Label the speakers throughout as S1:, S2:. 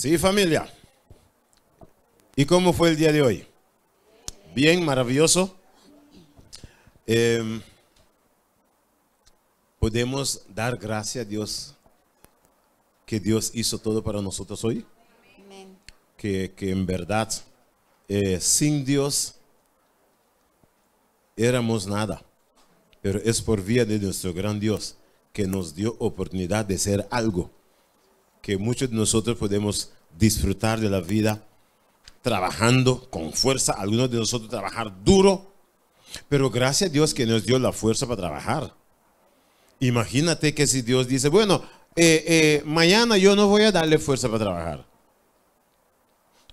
S1: Sí, familia. ¿Y cómo fue el día de hoy? Bien, maravilloso. Em, podemos dar gracias a Dios que Dios hizo todo para nosotros hoy. Que, en verdad, eh, sin Dios éramos nada. Pero es por vía de nuestro gran Dios que nos dio oportunidad de ser algo que muchos de nosotros podemos disfrutar de la vida trabajando con fuerza, algunos de nosotros trabajar duro, pero gracias a Dios que nos dio la fuerza para trabajar. Imagínate que si Dios dice, bueno, eh, eh, mañana yo no voy a darle fuerza para trabajar.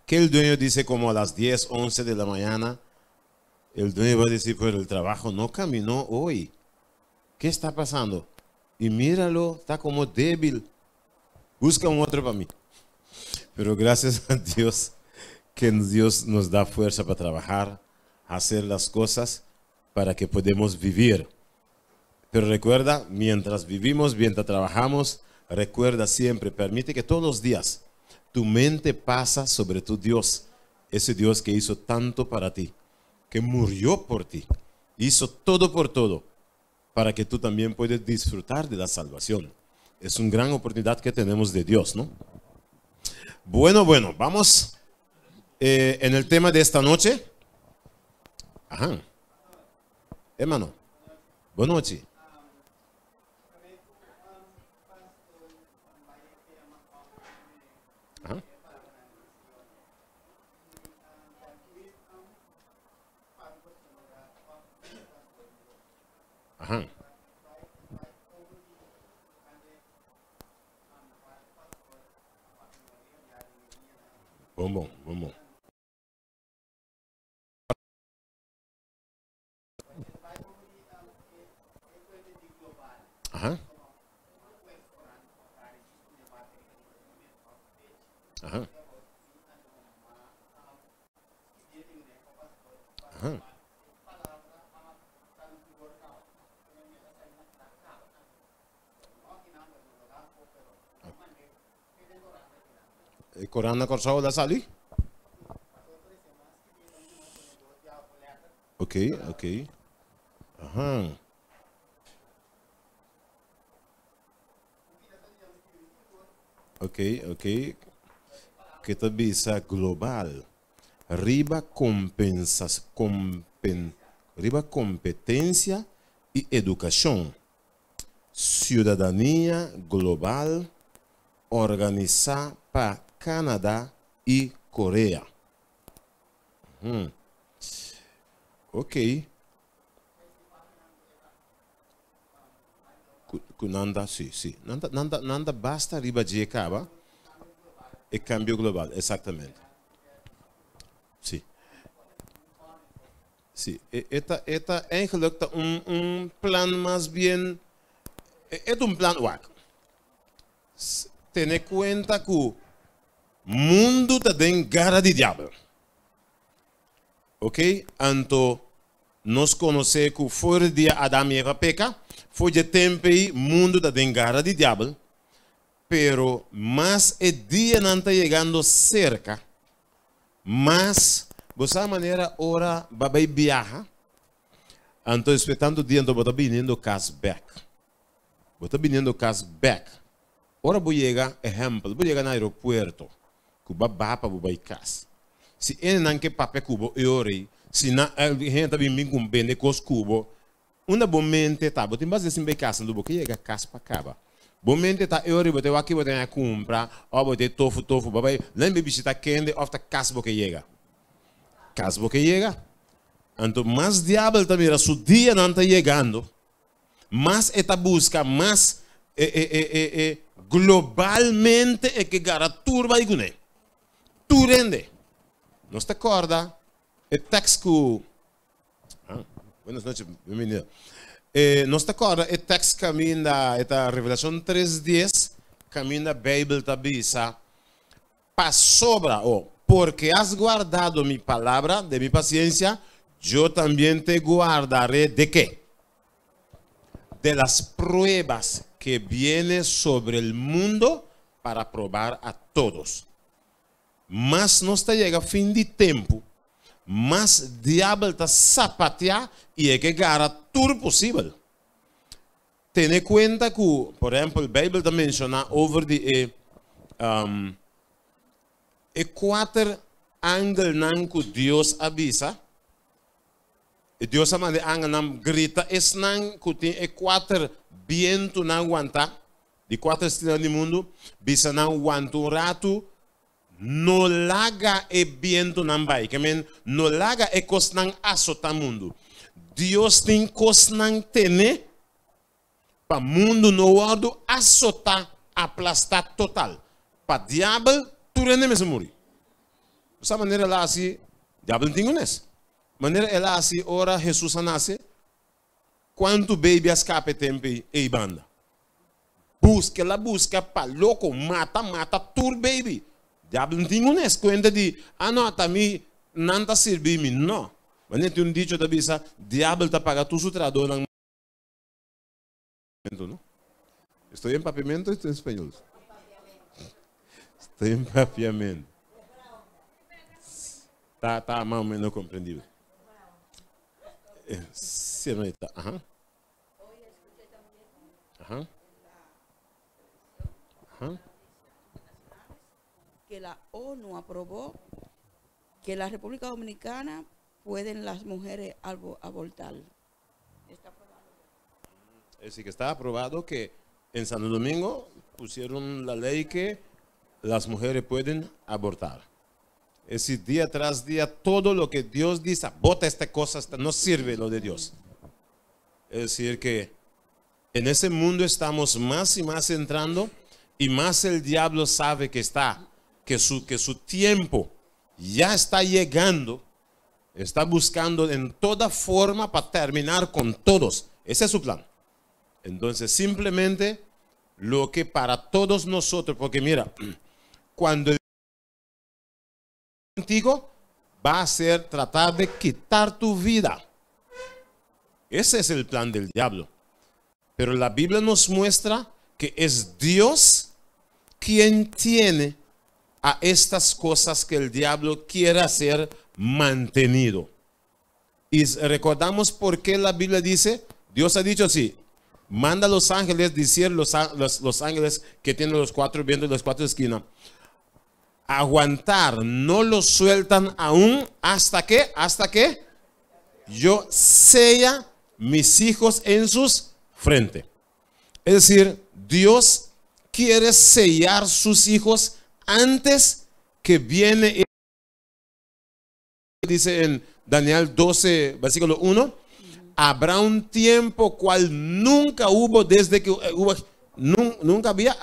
S1: Que el dueño dice como a las 10, 11 de la mañana, el dueño va a decir, pero el trabajo no caminó hoy. ¿Qué está pasando? Y míralo, está como débil. Busca un otro para mí. Pero gracias a Dios que Dios nos da fuerza para trabajar, hacer las cosas para que podamos vivir. Pero recuerda, mientras vivimos, mientras trabajamos, recuerda siempre, permite que todos los días tu mente pasa sobre tu Dios, ese Dios que hizo tanto para ti, que murió por ti, hizo todo por todo, para que tú también puedas disfrutar de la salvación es una gran oportunidad que tenemos de Dios, ¿no? Bueno, bueno, vamos eh, en el tema de esta noche. Ajá. Hermano, buenas noches. Ajá. Vamos, vamos. Corona को सौ sali okay Ok, ajá okay Ok, ok. Kita global. Riba compensas, compen, riba competencia y educación. Ciudadanía global. organizar para Canadá e Coreia. Hum. Ok. Nanda, sim, sim. Nanda, nanda, nanda basta riba de acaba. E é Cambio global, exatamente. Sim. Sim. Eta, eta, eigenlijk um, um plan mais bem. É, é de um plano wak tener cuenta que o mundo te tem cara de diabo. Ok? Então, nós conhecemos que fora de Adão e Eva peca, foi de tempo e mundo te tem cara de diabo. Pero, mas o dia não está chegando cerca. Mas, dessa maneira, ora, babai viaja. Então, esperando o dia, então, bota vindo o casback. Bota vindo o casback. Ora bu yega exemplo, bu yega na aeroporto, kuba bapa bu baikas. Si ene nanke pape kubo eorei, si na eh, gente tabi min kumbende kos kubo, una bo mente tá, botin base simbe casa do boque yega caspa caba. Bo mente tá eorei bote waki bote na compra, ó bote tofu tofu babai, lembre bisita kende ofta cas boque yega. Cas boque yega. Anto mais diabo também era su dia não está chegando. Mas está busca, mas é, é, é, é, globalmente e que gara turba igune. Turende. ¿No se acorda? El texto ah, buenas noches, bienvenido. Eh, no se acorda? El texto camina, esta revelación 3.10, camina Babel tabisa. Para sobra, porque has guardado mi palabra de mi paciencia, yo también te guardaré de qué? De las pruebas que viene sobre el mundo para probar a todos. Mas no está llega fin de tiempo Mas diablo está y Y é que gara tudo posible Tener cuenta que, por ejemplo El Bíblia menciona over the eh, um, e angel que Dios avisa. E dios ama de grita es nan que tem e viento não aguenta, de quatro estrelas do mundo, bisa não aguenta um rato, no laga e viento não vai, que men, no laga e cosnan asota mundo. Deus tem cosnan tene, para mundo no ordo assota, aplastar total. Para diabo, tu rende mesmo morrer. Dessa maneira ela assim, diabo não tem nessa. maneira ela assim, ora Jesus nasce, quanto baby escape tempo e banda. Busca, ela busca para louco, mata, mata tur baby. Diabo não tem uma conta de, ah não, tá me, não tá servindo, não. Mas nem tem um dito da bisa, diabo está pagando tudo o trador não. Estou em papimento ou estou em espanhol? Estou em papiamento Tá, tá, ou menos compreendido É. Que la ONU aprobó que la República Dominicana pueden las mujeres abortar. Está aprobado. Mm, es decir, que está aprobado que en Santo Domingo pusieron la ley que las mujeres pueden abortar. Es decir, día tras día, todo lo que Dios dice, bota esta cosa, no sirve lo de Dios. Es decir, que en ese mundo estamos más y más entrando y más el diablo sabe que está, que su, que su tiempo ya está llegando, está buscando en toda forma para terminar con todos. Ese es su plan. Entonces, simplemente lo que para todos nosotros, porque mira, cuando el contigo va a ser tratar de quitar tu vida. Ese es el plan del diablo. Pero la Biblia nos muestra que es Dios quien tiene a estas cosas que el diablo Quiera hacer mantenido. Y recordamos por qué la Biblia dice, Dios ha dicho así, manda a los ángeles, decir los, ángeles que tienen los cuatro vientos y las cuatro esquinas, aguantar, no los sueltan aún hasta que, hasta que yo sea mis hijos en sus frente. Es decir, Dios quiere sellar sus hijos antes que viene. Dice en Daniel 12, versículo 1, habrá un tiempo cual nunca hubo desde que hubo, nunca había,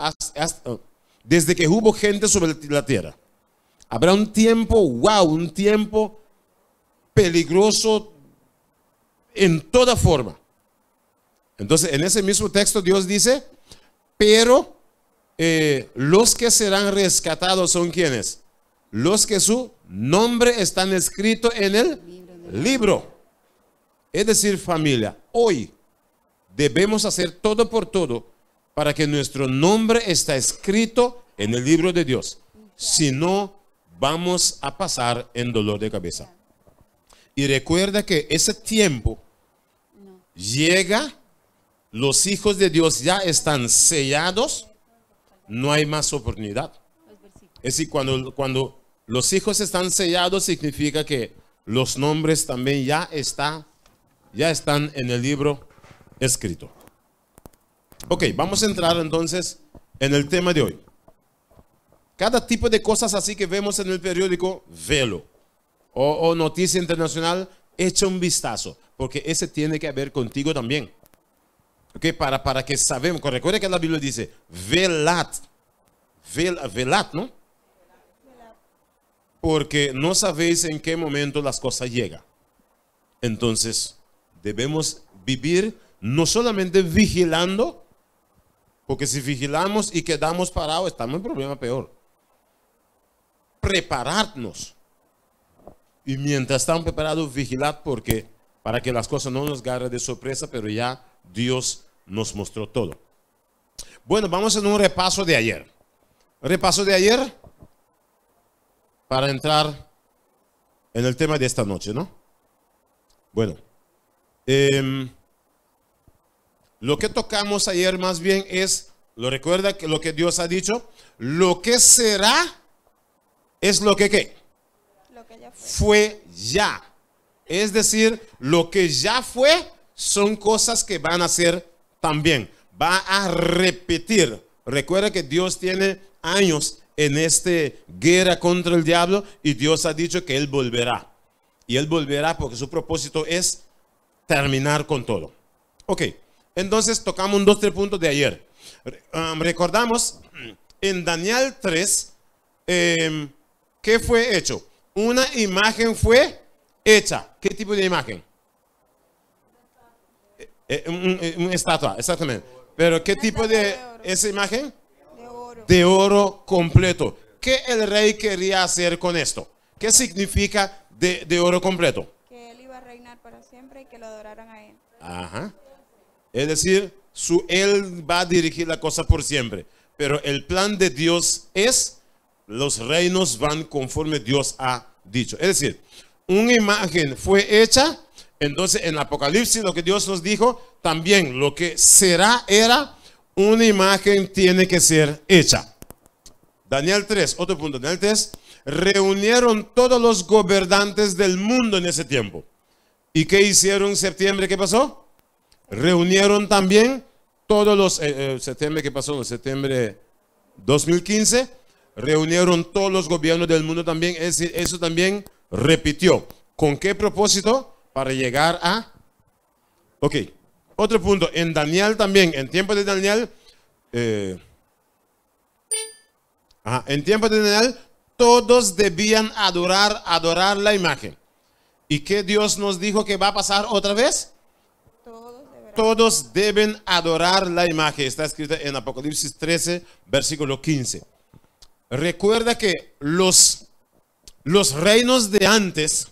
S1: oh, desde que hubo gente sobre la tierra. Habrá un tiempo, wow, un tiempo peligroso, en toda forma. Entonces, en ese mismo texto Dios dice, pero eh, los que serán rescatados son quienes? Los que su nombre están escrito en el libro. Es decir, familia, hoy debemos hacer todo por todo para que nuestro nombre está escrito en el libro de Dios. Si no, vamos a pasar en dolor de cabeza. Y recuerda que ese tiempo llega, los hijos de Dios ya están sellados, no hay más oportunidad. Es decir, cuando, cuando los hijos están sellados significa que los nombres también ya, está, ya están en el libro escrito. Ok, vamos a entrar entonces en el tema de hoy. Cada tipo de cosas así que vemos en el periódico, velo. O, o noticia internacional, echa un vistazo, porque ese tiene que ver contigo también. Okay, para, para que sabemos, recuerda que la Biblia dice, velad, velad, ¿no? Porque no sabéis en qué momento las cosas llegan. Entonces, debemos vivir no solamente vigilando, porque si vigilamos y quedamos parados, estamos en un problema peor. Prepararnos y mientras están preparados, vigilad porque para que las cosas no nos agarren de sorpresa, pero ya Dios nos mostró todo. Bueno, vamos a un repaso de ayer. Repaso de ayer para entrar en el tema de esta noche, ¿no? Bueno, em, lo que tocamos ayer más bien es, lo recuerda que lo que Dios ha dicho, lo que será es lo que qué fue ya. Es decir, lo que ya fue son cosas que van a ser también. Va a repetir. Recuerda que Dios tiene años en esta guerra contra el diablo y Dios ha dicho que Él volverá. Y Él volverá porque su propósito es terminar con todo. Ok, entonces tocamos un dos, tres puntos de ayer. Um, recordamos en Daniel 3 em, qué fue hecho una imagen fue hecha. ¿Qué tipo de imagen? Eh, eh, una eh, estatua, exactamente. Pero ¿qué tipo de esa imagen? De oro. De oro completo. ¿Qué el rey quería hacer con esto? ¿Qué significa de, oro completo? Que él iba a reinar para siempre y que lo adoraran a él. Ajá. Es decir, su, él va a dirigir la cosa por siempre. Pero el plan de Dios es los reinos van conforme Dios ha dicho. Es decir, una imagen fue hecha, entonces en Apocalipsis lo que Dios nos dijo, también lo que será era, una imagen tiene que ser hecha. Daniel 3, otro punto, Daniel 3, reunieron todos los gobernantes del mundo en ese tiempo. ¿Y qué hicieron en septiembre? ¿Qué pasó? Reunieron también todos los, eh, eh, septiembre, ¿qué pasó? En septiembre 2015 reunieron todos los gobiernos del mundo también, eso también repitió. ¿Con qué propósito? Para llegar a... Ok, otro punto, en Daniel también, en tiempo de Daniel, eh, en tiempo de Daniel, todos debían adorar, adorar la imagen. ¿Y qué Dios nos dijo que va a pasar otra vez? todos deben adorar la imagen. Está escrita en Apocalipsis 13, versículo 15. Recuerda que los, los reinos de antes,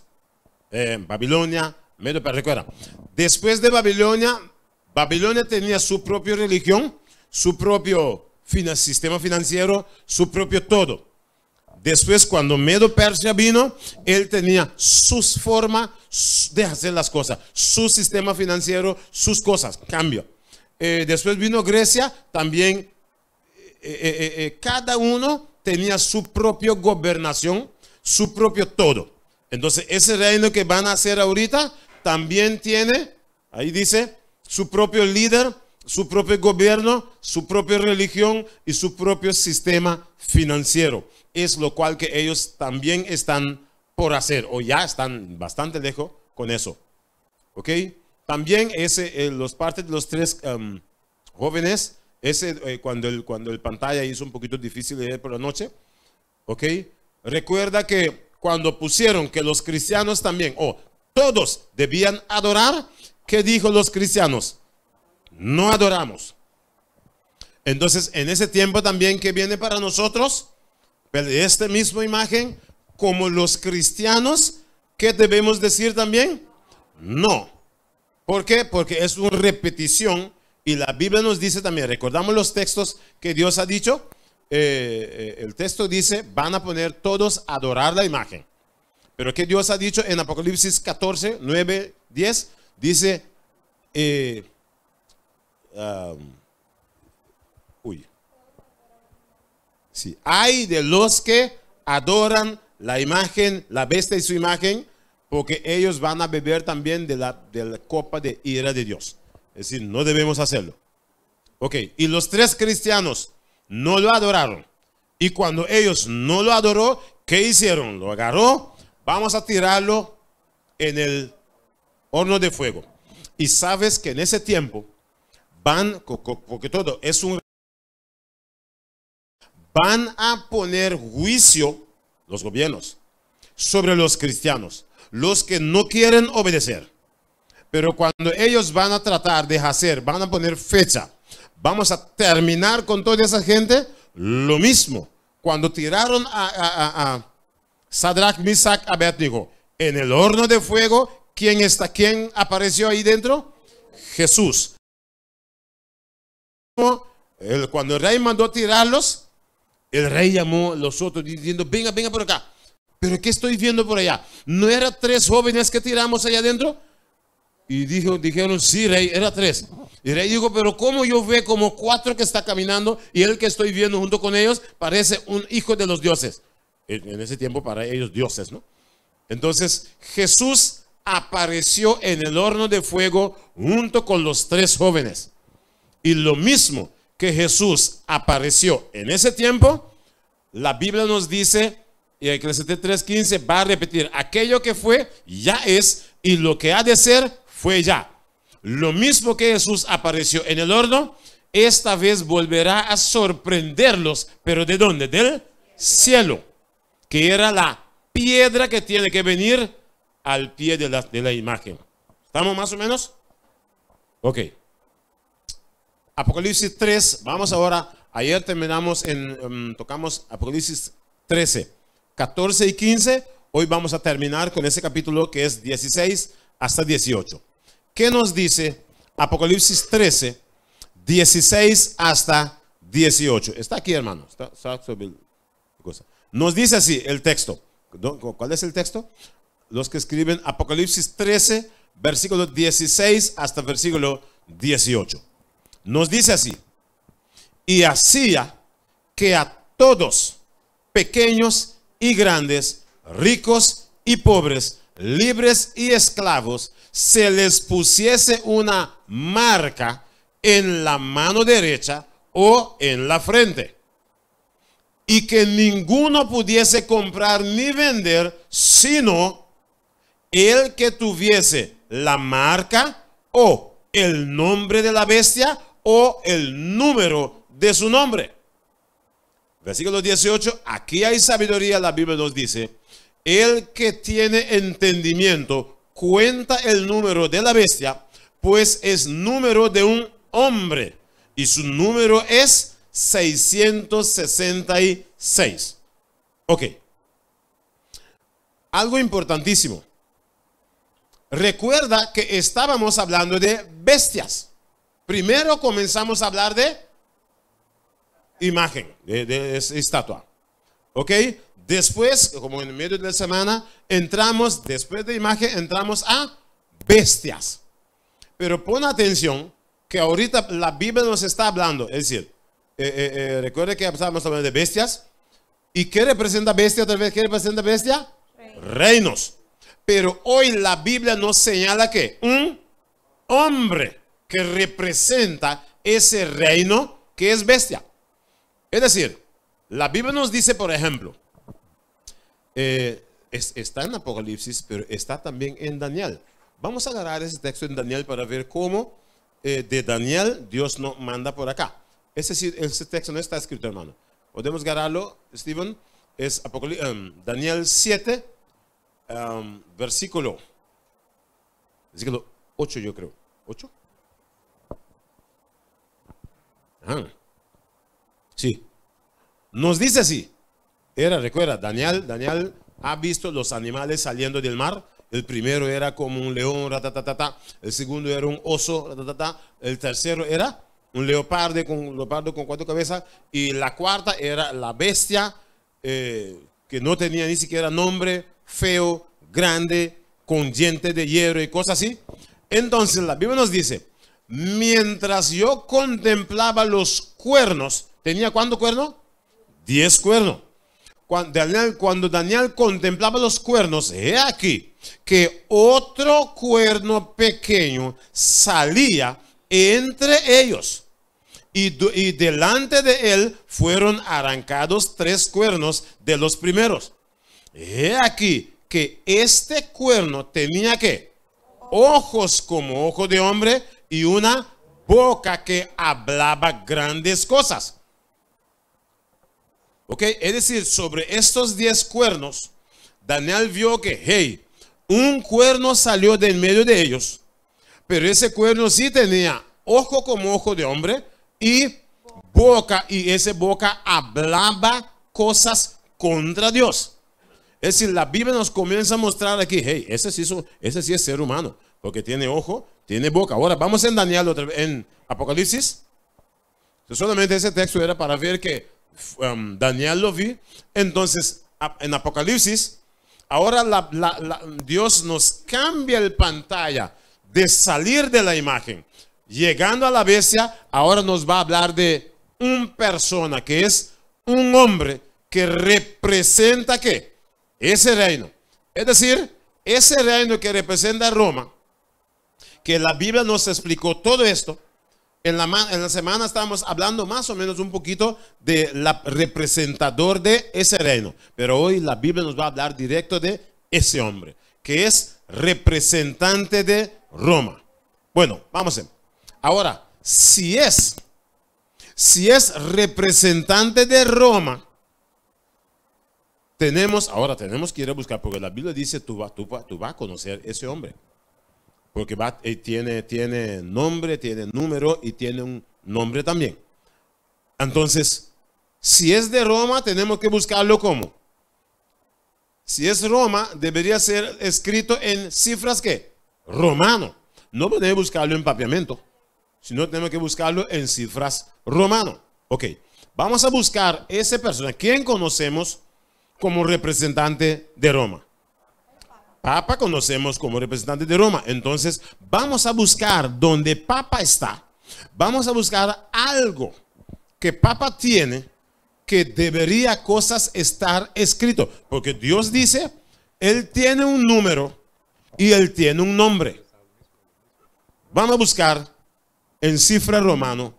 S1: eh, Babilonia, Medo, recuerda, después de Babilonia, Babilonia tenía su propia religión, su propio sistema financiero, su propio todo. Después, cuando Medo Persia vino, él tenía sus formas de hacer las cosas, su sistema financiero, sus cosas, cambio. Eh, después vino Grecia, también eh, cada uno tenía su propia gobernación, su propio todo. Entonces, ese reino que van a hacer ahorita también tiene, ahí dice, su propio líder, su propio gobierno, su propia religión y su propio sistema financiero. Es lo cual que ellos también están por hacer o ya están bastante lejos con eso. ¿Ok? También ese, eh, los partes de los tres em, jóvenes ese, eh, cuando, el, cuando el pantalla hizo un poquito difícil de leer por la noche, ¿ok? Recuerda que cuando pusieron que los cristianos también, o oh, todos debían adorar, ¿qué dijo los cristianos? No adoramos. Entonces, en ese tiempo también que viene para nosotros, esta misma imagen, como los cristianos, ¿qué debemos decir también? No. ¿Por qué? Porque es una repetición y la Biblia nos dice también, recordamos los textos que Dios ha dicho, eh, eh, el texto dice, van a poner todos a adorar la imagen. Pero que Dios ha dicho en Apocalipsis 14, 9, 10, dice, eh, uy, sí, hay de los que adoran la imagen, la bestia y su imagen, porque ellos van a beber también de la, de la copa de ira de Dios. Es decir, no debemos hacerlo. Ok, y los tres cristianos no lo adoraron. Y cuando ellos no lo adoró, ¿qué hicieron? Lo agarró, vamos a tirarlo en el horno de fuego. Y sabes que en ese tiempo van, porque todo es un... Van a poner juicio los gobiernos sobre los cristianos, los que no quieren obedecer. Pero cuando ellos van a tratar de hacer, van a poner fecha, vamos a terminar con toda esa gente, lo mismo. Cuando tiraron a, a, a, Sadrach, Abednego en el horno de fuego, ¿quién está? ¿Quién apareció ahí dentro? Jesús. Cuando el rey mandó tirarlos, el rey llamó a los otros diciendo, venga, venga por acá. Pero ¿qué estoy viendo por allá? ¿No eran tres jóvenes que tiramos allá adentro? Y dijeron, sí, rey, era tres. Y rey dijo, pero ¿cómo yo ve como cuatro que está caminando y el que estoy viendo junto con ellos parece un hijo de los dioses? En ese tiempo para ellos dioses, ¿no? Entonces Jesús apareció en el horno de fuego junto con los tres jóvenes. Y lo mismo que Jesús apareció en ese tiempo, la Biblia nos dice, y Eclesiastes 3.15 va a repetir, aquello que fue ya es y lo que ha de ser fue ya. Lo mismo que Jesús apareció en el horno, esta vez volverá a sorprenderlos, pero ¿de dónde? Del cielo, que era la piedra que tiene que venir al pie de la, imagen. ¿Estamos más o menos? Ok. Apocalipsis 3, vamos ahora, ayer terminamos en, em, tocamos Apocalipsis 13, 14 y 15, hoy vamos a terminar con ese capítulo que es 16 hasta 18. ¿Qué nos dice Apocalipsis 13, 16 hasta 18? Está aquí, hermano. Nos dice así el texto. ¿Cuál es el texto? Los que escriben Apocalipsis 13, versículo 16 hasta versículo 18. Nos dice así. Y hacía que a todos, pequeños y grandes, ricos y pobres, libres y esclavos, se les pusiese una marca en la mano derecha o en la frente. Y que ninguno pudiese comprar ni vender, sino el que tuviese la marca o el nombre de la bestia o el número de su nombre. Versículo 18, aquí hay sabiduría, la Biblia nos dice, el que tiene entendimiento cuenta el número de la bestia, pues es número de un hombre y su número es 666. Ok. Algo importantísimo. Recuerda que estábamos hablando de bestias. Primero comenzamos a hablar de imagen, de, estatua. ¿Ok? Después, como en medio de la semana, entramos, después de imagen, entramos a bestias. Pero pon atención que ahorita la Biblia nos está hablando. Es decir, eh, eh, eh recuerde que hablábamos de bestias. ¿Y qué representa bestia otra vez? ¿Qué representa bestia? Reinos. Pero hoy la Biblia nos señala que un hombre que representa ese reino que es bestia. Es decir, la Biblia nos dice, por ejemplo, eh, es, está en Apocalipsis, pero está también en Daniel. Vamos a agarrar ese texto en Daniel para ver cómo eh, de Daniel Dios nos manda por acá. Es decir, ese texto no está escrito, hermano. Podemos agarrarlo, Stephen. Es Apocalipsis, em, Daniel 7, em, versículo, versículo 8, yo creo. ¿8? Sí. Nos dice así. Era, recuerda, Daniel, Daniel ha visto los animales saliendo del mar. El primero era como un león, ratatatata. El segundo era un oso, ratatata. El tercero era un leopardo con, cuatro cabezas. Y la cuarta era la bestia eh, que no tenía ni siquiera nombre, feo, grande, con dientes de hierro y cosas así. Entonces la Biblia nos dice, mientras yo contemplaba los cuernos, ¿tenía cuánto cuerno? Diez cuernos cuando Daniel, cuando Daniel contemplaba los cuernos, he aquí que otro cuerno pequeño salía entre ellos. Y, y, delante de él fueron arrancados tres cuernos de los primeros. He aquí que este cuerno tenía que ojos como ojo de hombre y una boca que hablaba grandes cosas. Es decir, sobre estos 10 cuernos, Daniel vio que, hey, un cuerno salió del medio de ellos, pero ese cuerno sí tenía ojo como ojo de hombre y boca, y esa boca hablaba cosas contra Dios. Es decir, la Biblia nos comienza a mostrar aquí, hey, ese sí, ese sí es ser humano, porque tiene ojo, tiene boca. Ahora vamos en Daniel, en Apocalipsis. Solamente ese texto era para ver que Um, Daniel lo vi. Entonces, en Apocalipsis, ahora Dios nos cambia el pantalla de salir de la imagen. Llegando a la bestia, ahora nos va a hablar de un persona que es un hombre que representa qué? Ese reino. Es decir, ese reino que representa Roma, que la Biblia nos explicó todo esto, en la, semana estábamos hablando más o menos un poquito de la representador de ese reino, pero hoy la Biblia nos va a hablar directo de ese hombre, que es representante de Roma. Bueno, vamos a Ahora, si es, si es representante de Roma, tenemos, ahora tenemos que ir a buscar, porque la Biblia dice, tú vas tú, a conocer ese hombre porque eh, tiene, tiene nombre, tiene número y tiene un nombre también. Entonces, si es de Roma, tenemos que buscarlo como. Si es Roma, debería ser escrito en cifras que romano. No podemos buscarlo en papiamento, sino tenemos que buscarlo en cifras romano. Ok, vamos a buscar ese persona. ¿Quién conocemos como representante de Roma? Papa conocemos como representante de Roma. Entonces, vamos a buscar donde Papa está. Vamos a buscar algo que Papa tiene que debería cosas estar escrito. Porque Dios dice, Él tiene un número y Él tiene un nombre. Vamos a buscar en cifra romano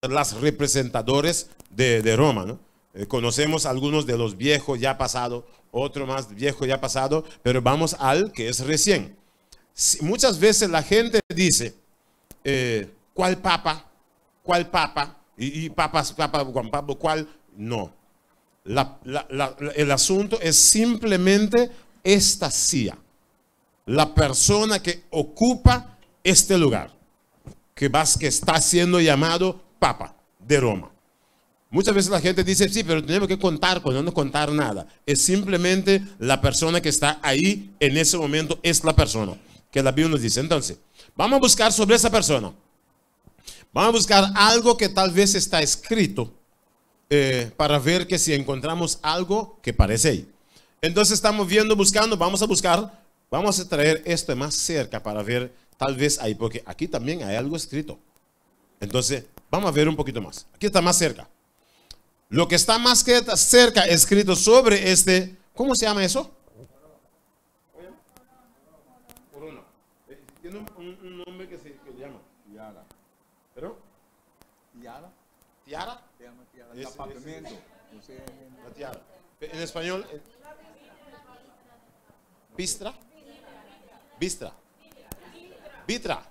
S1: las representadores de, de Roma. ¿no? Eh, conocemos algunos de los viejos ya pasados otro más viejo ya pasado, pero vamos al que es recién. Muchas veces la gente dice, eh, ¿cuál papa? ¿Cuál papa? Y, papas, papas, papa Juan Pablo, ¿cuál? No. el asunto es simplemente esta silla, la persona que ocupa este lugar, que, vas, que está siendo llamado papa de Roma. Muchas veces la gente dice, sí, pero tenemos que contar cuando pues no contar nada. Es simplemente la persona que está ahí en ese momento es la persona que la Biblia nos dice. Entonces, vamos a buscar sobre esa persona. Vamos a buscar algo que tal vez está escrito eh, para ver que si encontramos algo que parece ahí. Entonces estamos viendo, buscando, vamos a buscar, vamos a traer esto más cerca para ver tal vez ahí, porque aquí también hay algo escrito. Entonces, vamos a ver un poquito más. Aquí está más cerca. Lo que está más que cerca escrito sobre este, ¿cómo se llama eso? Corona. Eh, tiene un, nombre que se llama Tiara. ¿Pero? Tiara. ¿Tiara? La tiara. En español. Vistra eh, Vistra Vitra.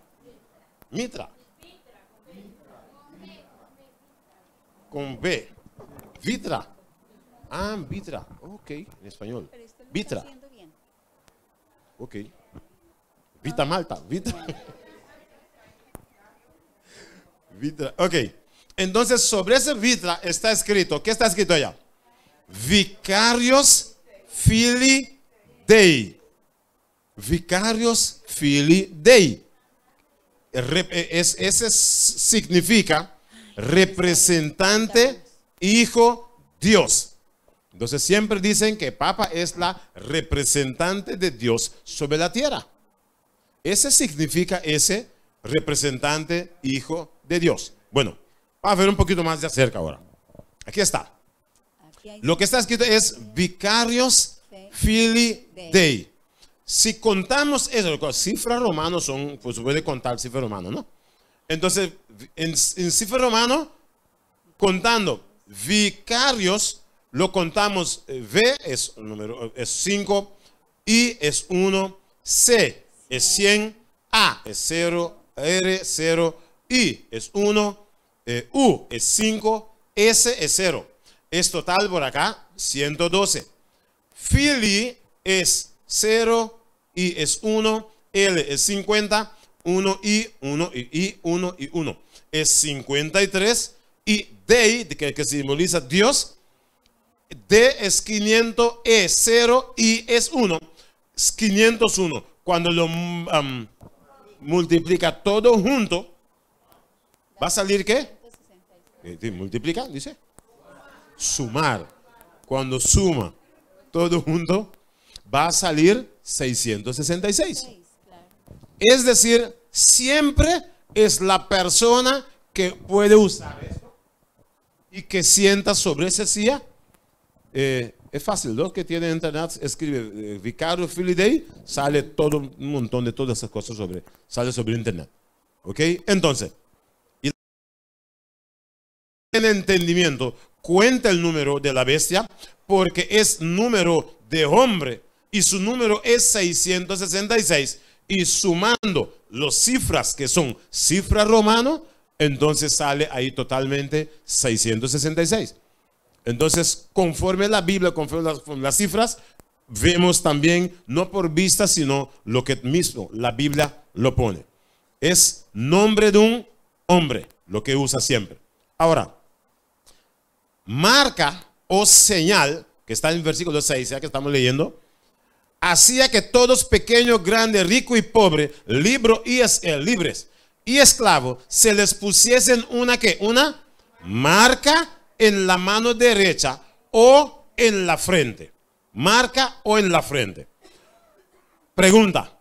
S1: Mitra. Con B. Vitra. Ah, Vitra. Ok, en español. Vitra. Ok. Vita Malta. Vitra. Vitra. Ok. Entonces, sobre ese Vitra está escrito. ¿Qué está escrito allá? Vicarios Fili Dei. Vicarios Fili Dei. E, ese significa representante Hijo Dios. Entonces siempre dicen que Papa es la representante de Dios sobre la tierra. Ese significa ese representante hijo de Dios. Bueno, vamos a ver un poquito más de cerca ahora. Aquí está. Lo que está escrito es vicarios fili dei. Si contamos eso, cifras romanos son, pues se puede contar cifras romanos, ¿no? Entonces, en, en cifra romano, contando vicarios, lo contamos eh, V, es, número, eh, es 5, I es 1, C es 100, A es 0, R 0, I es 1, eh, U es 5, S es 0. Es total por acá 112. Fili es 0, I es 1, L es 50, 1 y 1 y 1 y 1. Es 53 y Dei, que, simboliza Dios, D es 500, E 0, Y es 1, es 501. Cuando lo multiplica todo junto, ¿va a salir qué? Eh, multiplica, dice. Sumar. Cuando suma todo junto, va a salir 666. Es decir, siempre es la persona que puede usar y que sienta sobre ese silla. Eh, es fácil, los que tienen internet escribe eh, vicario Filidei, sale todo un montón de todas esas cosas sobre, sale sobre internet. ¿Ok? Entonces, En entendimiento cuenta el número de la bestia porque es número de hombre y su número es 666 y sumando las cifras que son cifras romanas, entonces sale ahí totalmente 666. Entonces, conforme la Biblia, conforme las, las cifras, vemos también, no por vista, sino lo que mismo la Biblia lo pone. Es nombre de un hombre, lo que usa siempre. Ahora, marca o señal, que está en el versículo 6, ya que estamos leyendo, hacía que todos, pequeños, grande, rico y pobre, libro y es, eh, libres, y esclavo se les pusiesen una que una marca en la mano derecha o en la frente. Marca o en la frente. Pregunta.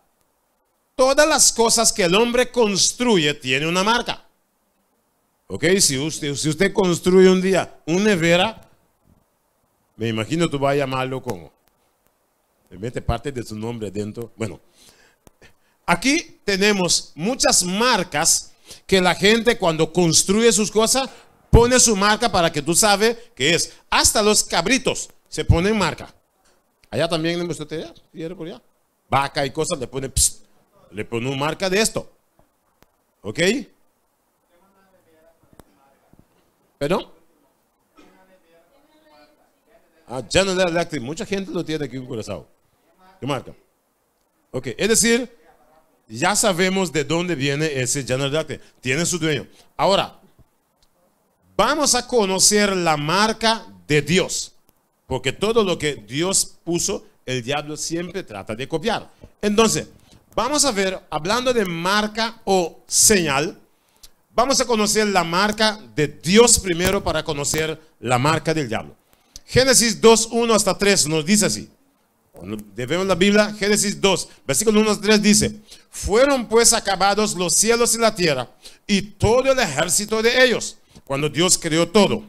S1: Todas las cosas que el hombre construye tiene una marca. ¿Ok? Si usted, si usted construye un día una nevera, me imagino tú vas a llamarlo como. Mete parte de su nombre dentro. Bueno, Aquí tenemos muchas marcas que la gente cuando construye sus cosas pone su marca para que tú sabes que es. Hasta los cabritos se ponen marca. Allá también en tierra, por allá. Vaca y cosas le pone, le pone una marca de esto. ¿Ok? ¿Perdón? Ah, General Electric. Mucha gente lo tiene aquí en Curazao. ¿Qué marca? Ok, es decir, ya sabemos de dónde viene ese General Tiene su dueño. Ahora, vamos a conocer la marca de Dios. Porque todo lo que Dios puso, el diablo siempre trata de copiar. Entonces, vamos a ver, hablando de marca o señal, vamos a conocer la marca de Dios primero para conocer la marca del diablo. Génesis 2.1 hasta 3 nos dice así. Debemos la Biblia, Génesis 2, versículo 1 3 dice, fueron pues acabados los cielos y la tierra y todo el ejército de ellos, cuando Dios creó todo.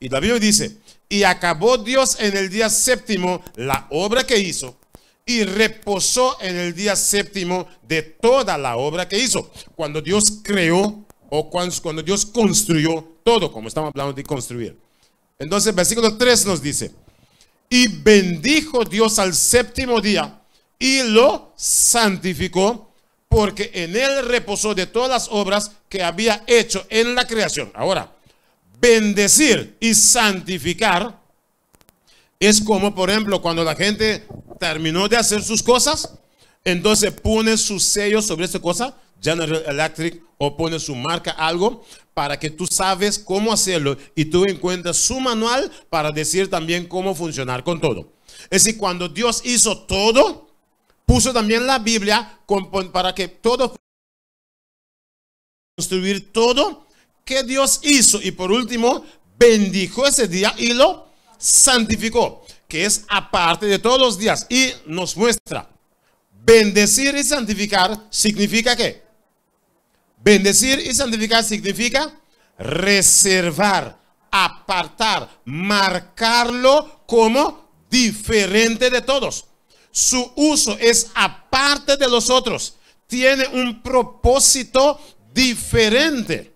S1: Y la Biblia dice, y acabó Dios en el día séptimo la obra que hizo y reposó en el día séptimo de toda la obra que hizo. Cuando Dios creó o cuando Dios construyó todo, como estamos hablando de construir. Entonces, versículo 3 nos dice, y bendijo Dios al séptimo día y lo santificó porque en él reposó de todas las obras que había hecho en la creación. Ahora, bendecir y santificar es como, por ejemplo, cuando la gente terminó de hacer sus cosas, entonces pone su sello sobre esa cosa General Electric o pone su marca algo para que tú sabes cómo hacerlo y tú encuentras su manual para decir también cómo funcionar con todo. Es decir, cuando Dios hizo todo, puso también la Biblia para que todo construir todo que Dios hizo y por último bendijo ese día y lo santificó, que es aparte de todos los días y nos muestra bendecir y santificar significa que Bendecir y santificar significa reservar, apartar, marcarlo como diferente de todos. Su uso es aparte de los otros. Tiene un propósito diferente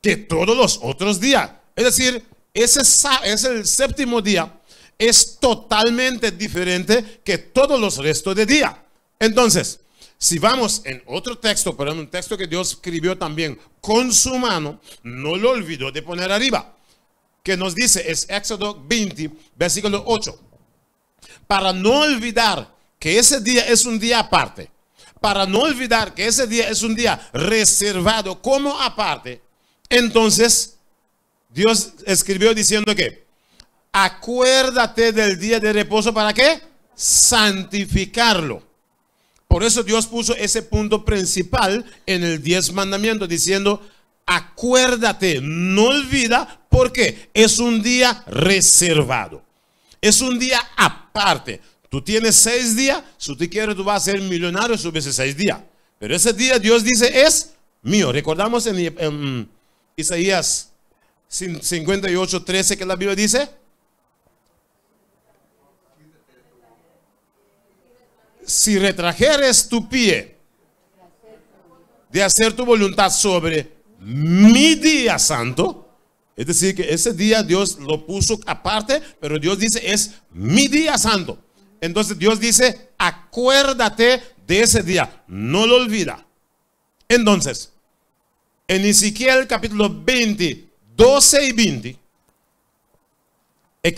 S1: que todos los otros días. Es decir, ese es el séptimo día. Es totalmente diferente que todos los restos de día. Entonces, si vamos en otro texto, pero en un texto que Dios escribió también con su mano, no lo olvidó de poner arriba, que nos dice, es Éxodo 20, versículo 8, para no olvidar que ese día es un día aparte, para no olvidar que ese día es un día reservado como aparte, entonces Dios escribió diciendo que, acuérdate del día de reposo para qué? Santificarlo. Por eso Dios puso ese punto principal en el 10 mandamientos diciendo, acuérdate, no olvida, porque es un día reservado. Es un día aparte. Tú tienes seis días, si tú quieres tú vas a ser millonario, subes seis días. Pero ese día Dios dice es mío. Recordamos en, en Isaías 58, 13 que la Biblia dice, si retrajeres tu pie de hacer tu voluntad sobre mi día santo, es decir, que ese día Dios lo puso aparte, pero Dios dice es mi día santo. Entonces Dios dice, acuérdate de ese día, no lo olvida. Entonces, en Ezequiel capítulo 20, 12 y 20, e,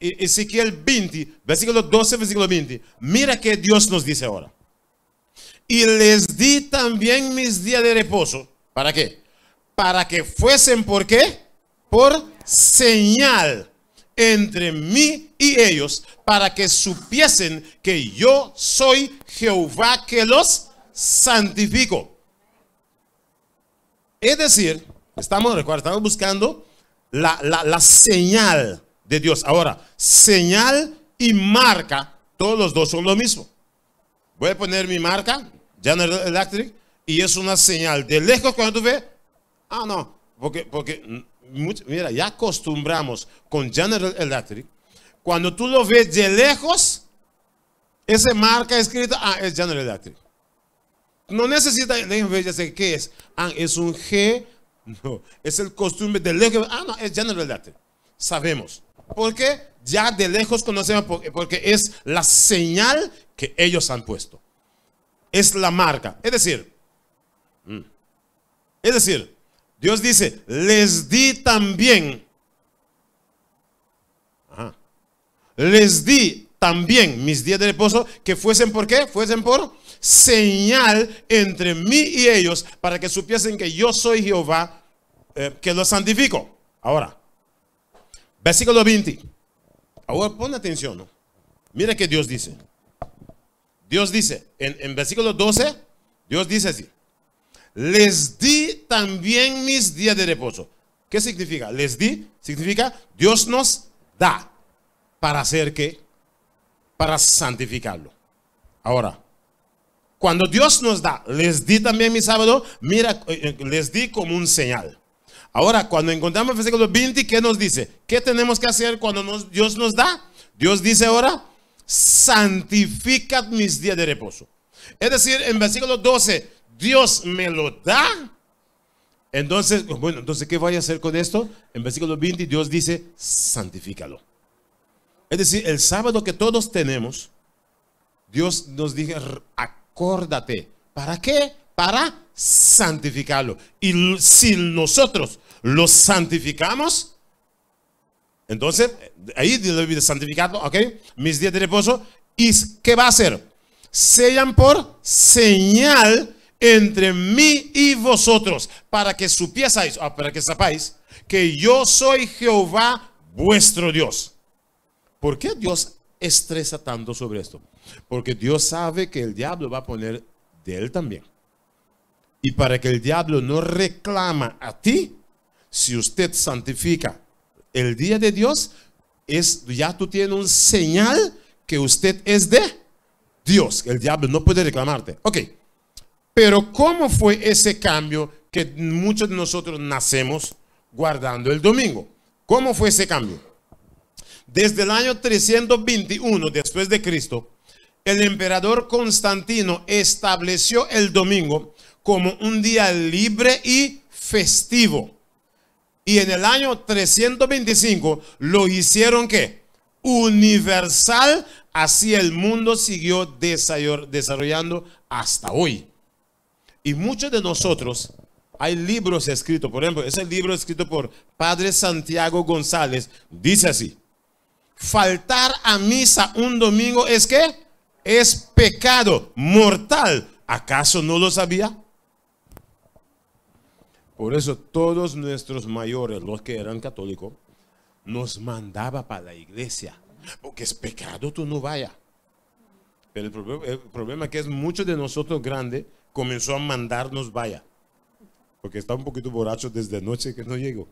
S1: Ezequiel 20, versículo 12, versículo 20. Mira que Dios nos dice ahora. Y les di también mis días de reposo. ¿Para qué? Para que fuesen, ¿por qué? Por señal entre mí y ellos, para que supiesen que yo soy Jehová que los santifico. Es decir, estamos, estamos buscando la, la, la señal de Dios. Ahora, señal y marca, todos los dos son lo mismo. Voy a poner mi marca, General Electric, y es una señal. De lejos cuando tú ves, ah, no, porque, porque mm, mira, ya acostumbramos con General Electric, cuando tú lo ves de lejos, esa marca escrita, ah, es General Electric. No necesita, déjenme ya sé qué es. Ah, es un G, no, es el costumbre de lejos, ah, no, es General Electric. Sabemos. Porque ya de lejos conocemos, porque es la señal que ellos han puesto. Es la marca. Es decir, mm. es decir, Dios dice, les di también, les di también mis días de reposo, que fuesen por qué, fuesen por señal entre mí y ellos, para que supiesen que yo soy Jehová, eh, que los santifico. Ahora, Versículo 20. Ahora pon atención. Mira que Dios dice. Dios dice, en, versículo 12, Dios dice así. Les di también mis días de reposo. ¿Qué significa? Les di, significa Dios nos da para hacer qué? Para santificarlo. Ahora, cuando Dios nos da, les di también mi sábado, mira, eh, eh, les di como un señal. Ahora, cuando encontramos el versículo 20, ¿qué nos dice? ¿Qué tenemos que hacer cuando nos, Dios nos da? Dios dice ahora, santificad mis días de reposo. Es decir, en versículo 12, Dios me lo da. Entonces, bueno, entonces, ¿qué voy a hacer con esto? En versículo 20, Dios dice, santifícalo. Es decir, el sábado que todos tenemos, Dios nos dice, acórdate. ¿Para qué? para santificarlo. Y si nosotros lo santificamos, entonces eh, ahí debe santificado, ¿ok? Mis días de reposo. ¿Y qué va a hacer? Sean por señal entre mí y vosotros, para que supiesáis, para que sepáis, que yo soy Jehová vuestro Dios. ¿Por qué Dios estresa tanto sobre esto? Porque Dios sabe que el diablo va a poner de él también. Y para que el diablo no reclama a ti, si usted santifica el día de Dios, es, ya tú tienes un señal que usted es de Dios. El diablo no puede reclamarte. Ok. Pero ¿cómo fue ese cambio que muchos de nosotros nacemos guardando el domingo? ¿Cómo fue ese cambio? Desde el año 321 después de Cristo, el emperador Constantino estableció el domingo como un día libre y festivo. Y en el año 325 lo hicieron que universal, así el mundo siguió desarrollando hasta hoy. Y muchos de nosotros, hay libros escritos, por ejemplo, ese libro escrito por Padre Santiago González, dice así, faltar a misa un domingo es que es pecado mortal. ¿Acaso no lo sabía? Por eso todos nuestros mayores, los que eran católicos, nos mandaba para la iglesia. Porque es pecado, tú no vayas. Pero el problema, que es muchos de nosotros grandes comenzó a mandarnos vaya. Porque está un poquito borracho desde noche que no llegó.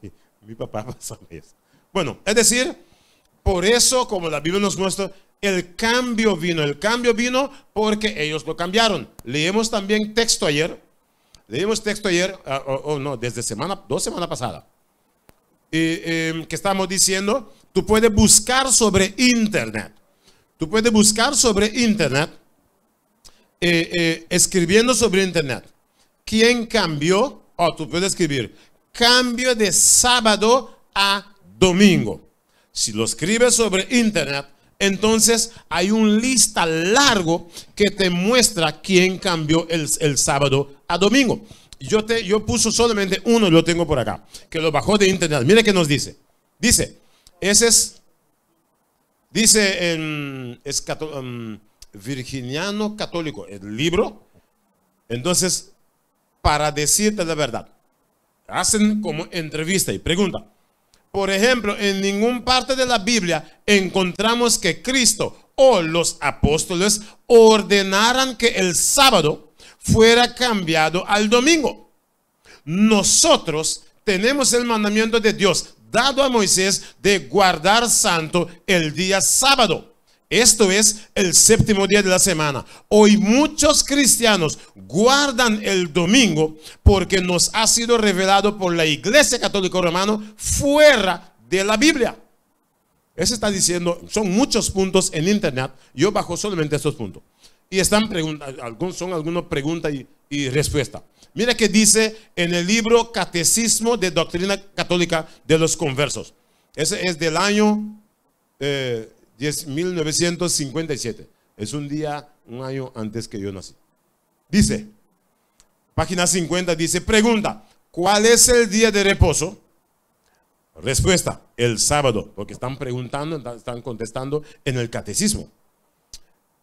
S1: Mi papá pasa eso. Bueno, es decir, por eso, como la Biblia nos muestra, el cambio vino. El cambio vino porque ellos lo cambiaron. Leemos también texto ayer Leímos texto ayer, ah, o oh, oh, no, desde semana, dos semanas pasadas, em, que estábamos diciendo, tú puedes buscar sobre internet. Tú puedes buscar sobre internet, eh, eh, escribiendo sobre internet. ¿Quién cambió? O oh, tú puedes escribir, cambio de sábado a domingo. Si lo escribes sobre internet, entonces hay un lista largo que te muestra quién cambió el, sábado a domingo. Yo, te, yo puso solamente uno, lo tengo por acá, que lo bajó de internet. Mire qué nos dice. Dice, ese es, dice en um, Virginiano Católico, el libro. Entonces, para decirte la verdad, hacen como entrevista y pregunta, por ejemplo, en ningún parte de la Biblia encontramos que Cristo o los apóstoles ordenaran que el sábado fuera cambiado al domingo. Nosotros tenemos el mandamiento de Dios dado a Moisés de guardar santo el día sábado. Esto es el séptimo día de la semana. Hoy muchos cristianos guardan el domingo porque nos ha sido revelado por la Iglesia Católica Romana fuera de la Biblia. Eso está diciendo, son muchos puntos en internet. Yo bajo solamente estos puntos. Y están algunos son algunas preguntas y, respuestas. respuesta. Mira que dice en el libro Catecismo de Doctrina Católica de los Conversos. Ese es del año eh, 1957. Es un día, un año antes que yo nací. Dice, página 50 dice, pregunta, ¿cuál es el día de reposo? Respuesta, el sábado, porque están preguntando, están contestando en el catecismo.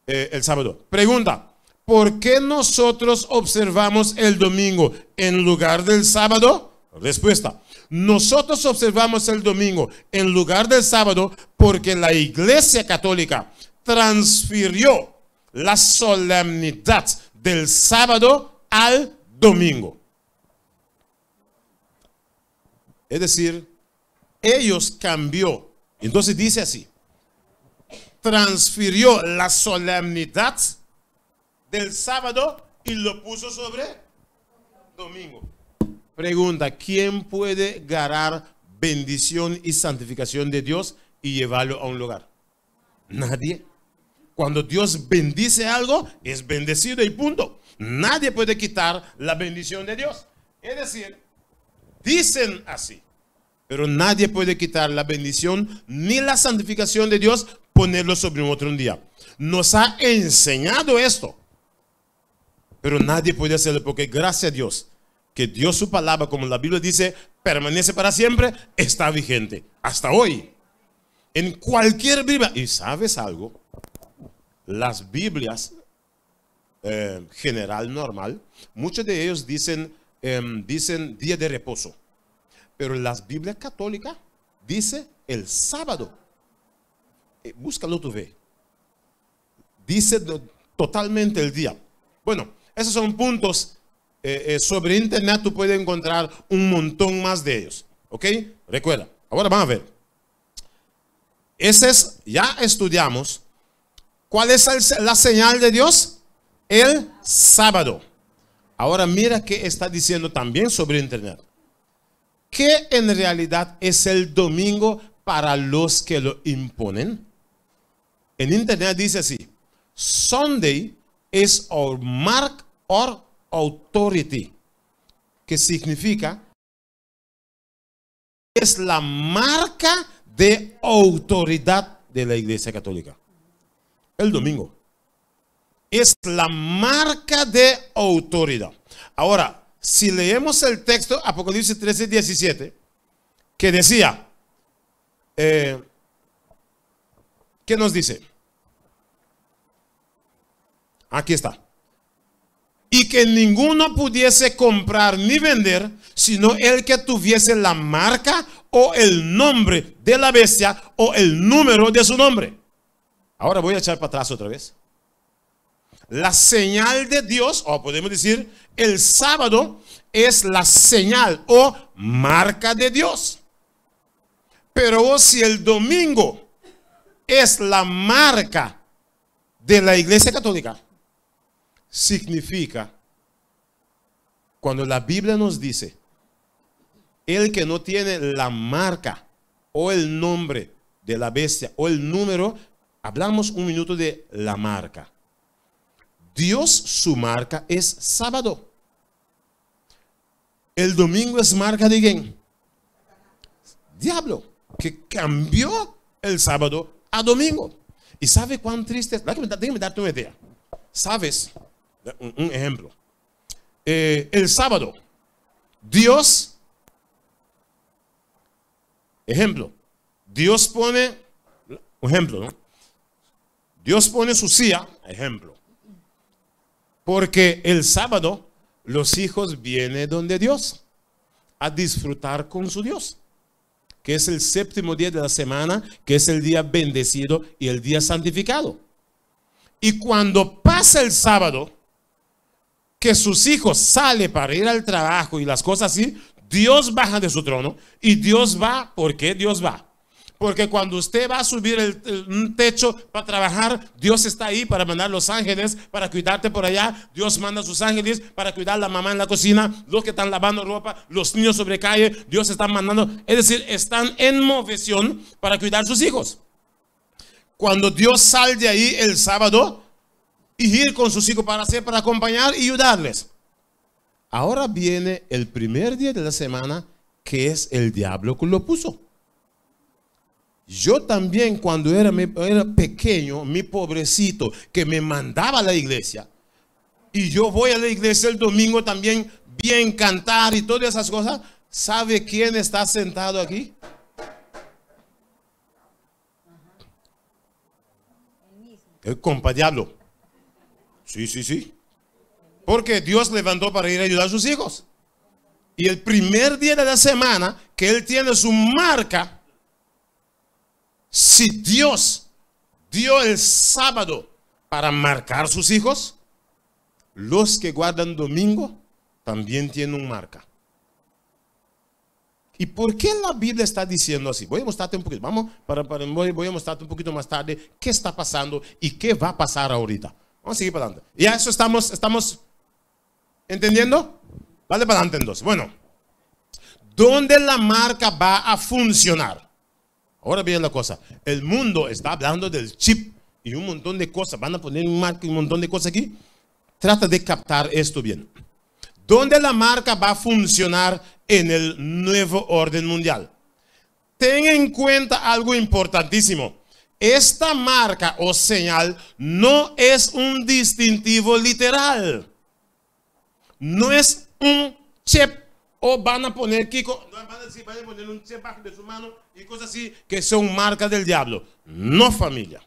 S1: Eh, el sábado. Pregunta, ¿por qué nosotros observamos el domingo en lugar del sábado? Respuesta, nosotros observamos el domingo en lugar del sábado porque la Iglesia Católica transfirió la solemnidad del sábado al domingo. Es decir, ellos cambió. Entonces dice así, transfirió la solemnidad del sábado y lo puso sobre domingo. Pregunta, ¿quién puede ganar bendición y santificación de Dios y llevarlo a un lugar? Nadie. Cuando Dios bendice algo, es bendecido y punto. Nadie puede quitar la bendición de Dios. Es decir, dicen así, pero nadie puede quitar la bendición ni la santificación de Dios, ponerlo sobre un otro día. Nos ha enseñado esto, pero nadie puede hacerlo porque gracias a Dios que Dios su palabra, como la Biblia dice, permanece para siempre, está vigente hasta hoy. En cualquier Biblia. ¿Y sabes algo? Las Biblias eh, general normal, muchos de ellos dicen, em, dicen día de reposo. Pero las Biblias católicas dice el sábado. Eh, búscalo, tú ve. Dice totalmente el día. Bueno, esos son puntos eh, eh, sobre internet tú puedes encontrar un montón más de ellos. ¿Ok? Recuerda. Ahora vamos a ver. Ese es, ya estudiamos. ¿Cuál es la señal de Dios? El sábado. Ahora mira qué está diciendo también sobre internet. ¿Qué en realidad es el domingo para los que lo imponen? En internet dice así. Sunday is our mark or authority, que significa es la marca de autoridad de la Iglesia Católica. El domingo. Es la marca de autoridad. Ahora, si leemos el texto Apocalipsis 13, 17, que decía, eh, ¿qué nos dice? Aquí está y que ninguno pudiese comprar ni vender, sino el que tuviese la marca o el nombre de la bestia o el número de su nombre. Ahora voy a echar para atrás otra vez. La señal de Dios, o podemos decir, el sábado es la señal o marca de Dios. Pero oh, si el domingo es la marca de la iglesia católica, significa cuando la Biblia nos dice, el que no tiene la marca o el nombre de la bestia o el número, hablamos un minuto de la marca. Dios, su marca es sábado. El domingo es marca de quién? Diablo, que cambió el sábado a domingo. ¿Y sabe cuán triste es? darte una idea. ¿Sabes? Un, ejemplo. Eh, el sábado, Dios, ejemplo, Dios pone, un ejemplo, Dios pone su silla, ejemplo. Porque el sábado los hijos vienen donde Dios a disfrutar con su Dios, que es el séptimo día de la semana, que es el día bendecido y el día santificado. Y cuando pasa el sábado, que sus hijos salen para ir al trabajo y las cosas así, Dios baja de su trono y Dios va, ¿por qué Dios va? Porque cuando usted va a subir el, techo para trabajar, Dios está ahí para mandar los ángeles, para cuidarte por allá. Dios manda sus ángeles para cuidar la mamá en la cocina, los que están lavando ropa, los niños sobre calle. Dios está mandando, es decir, están en movisión para cuidar a sus hijos. Cuando Dios sale de ahí el sábado, y ir con sus hijos para hacer, para acompañar y ayudarles. Ahora viene el primer día de la semana que es el diablo que lo puso. Yo también cuando era, era pequeño, mi pobrecito, que me mandaba a la iglesia, y yo voy a la iglesia el domingo también, bien cantar y todas esas cosas, ¿sabe quién está sentado aquí? El compa diablo. Sí, sí, sí. Porque Dios levantó para ir a ayudar a sus hijos. Y el primer día de la semana que él tiene su marca, si Dios dio el sábado para marcar sus hijos, los que guardan domingo también tienen marca. ¿Y por qué la Biblia está diciendo así? Voy a mostrarte un poquito, vamos, para, voy, voy a mostrarte un poquito más tarde qué está pasando y qué va a pasar ahorita. Vamos a seguir para adelante. ¿Ya eso estamos, estamos entendiendo? Vale para adelante entonces. Bueno, ¿dónde la marca va a funcionar? Ahora bien la cosa. El mundo está hablando del chip y un montón de cosas. Van a poner un un montón de cosas aquí. Trata de captar esto bien. ¿Dónde la marca va a funcionar en el nuevo orden mundial? Ten en cuenta algo importantísimo. Esta marca o señal no es un distintivo literal. No es un chip o van a poner Kiko, van a poner un chip bajo de su mano y cosas así que son marcas del diablo. No familia.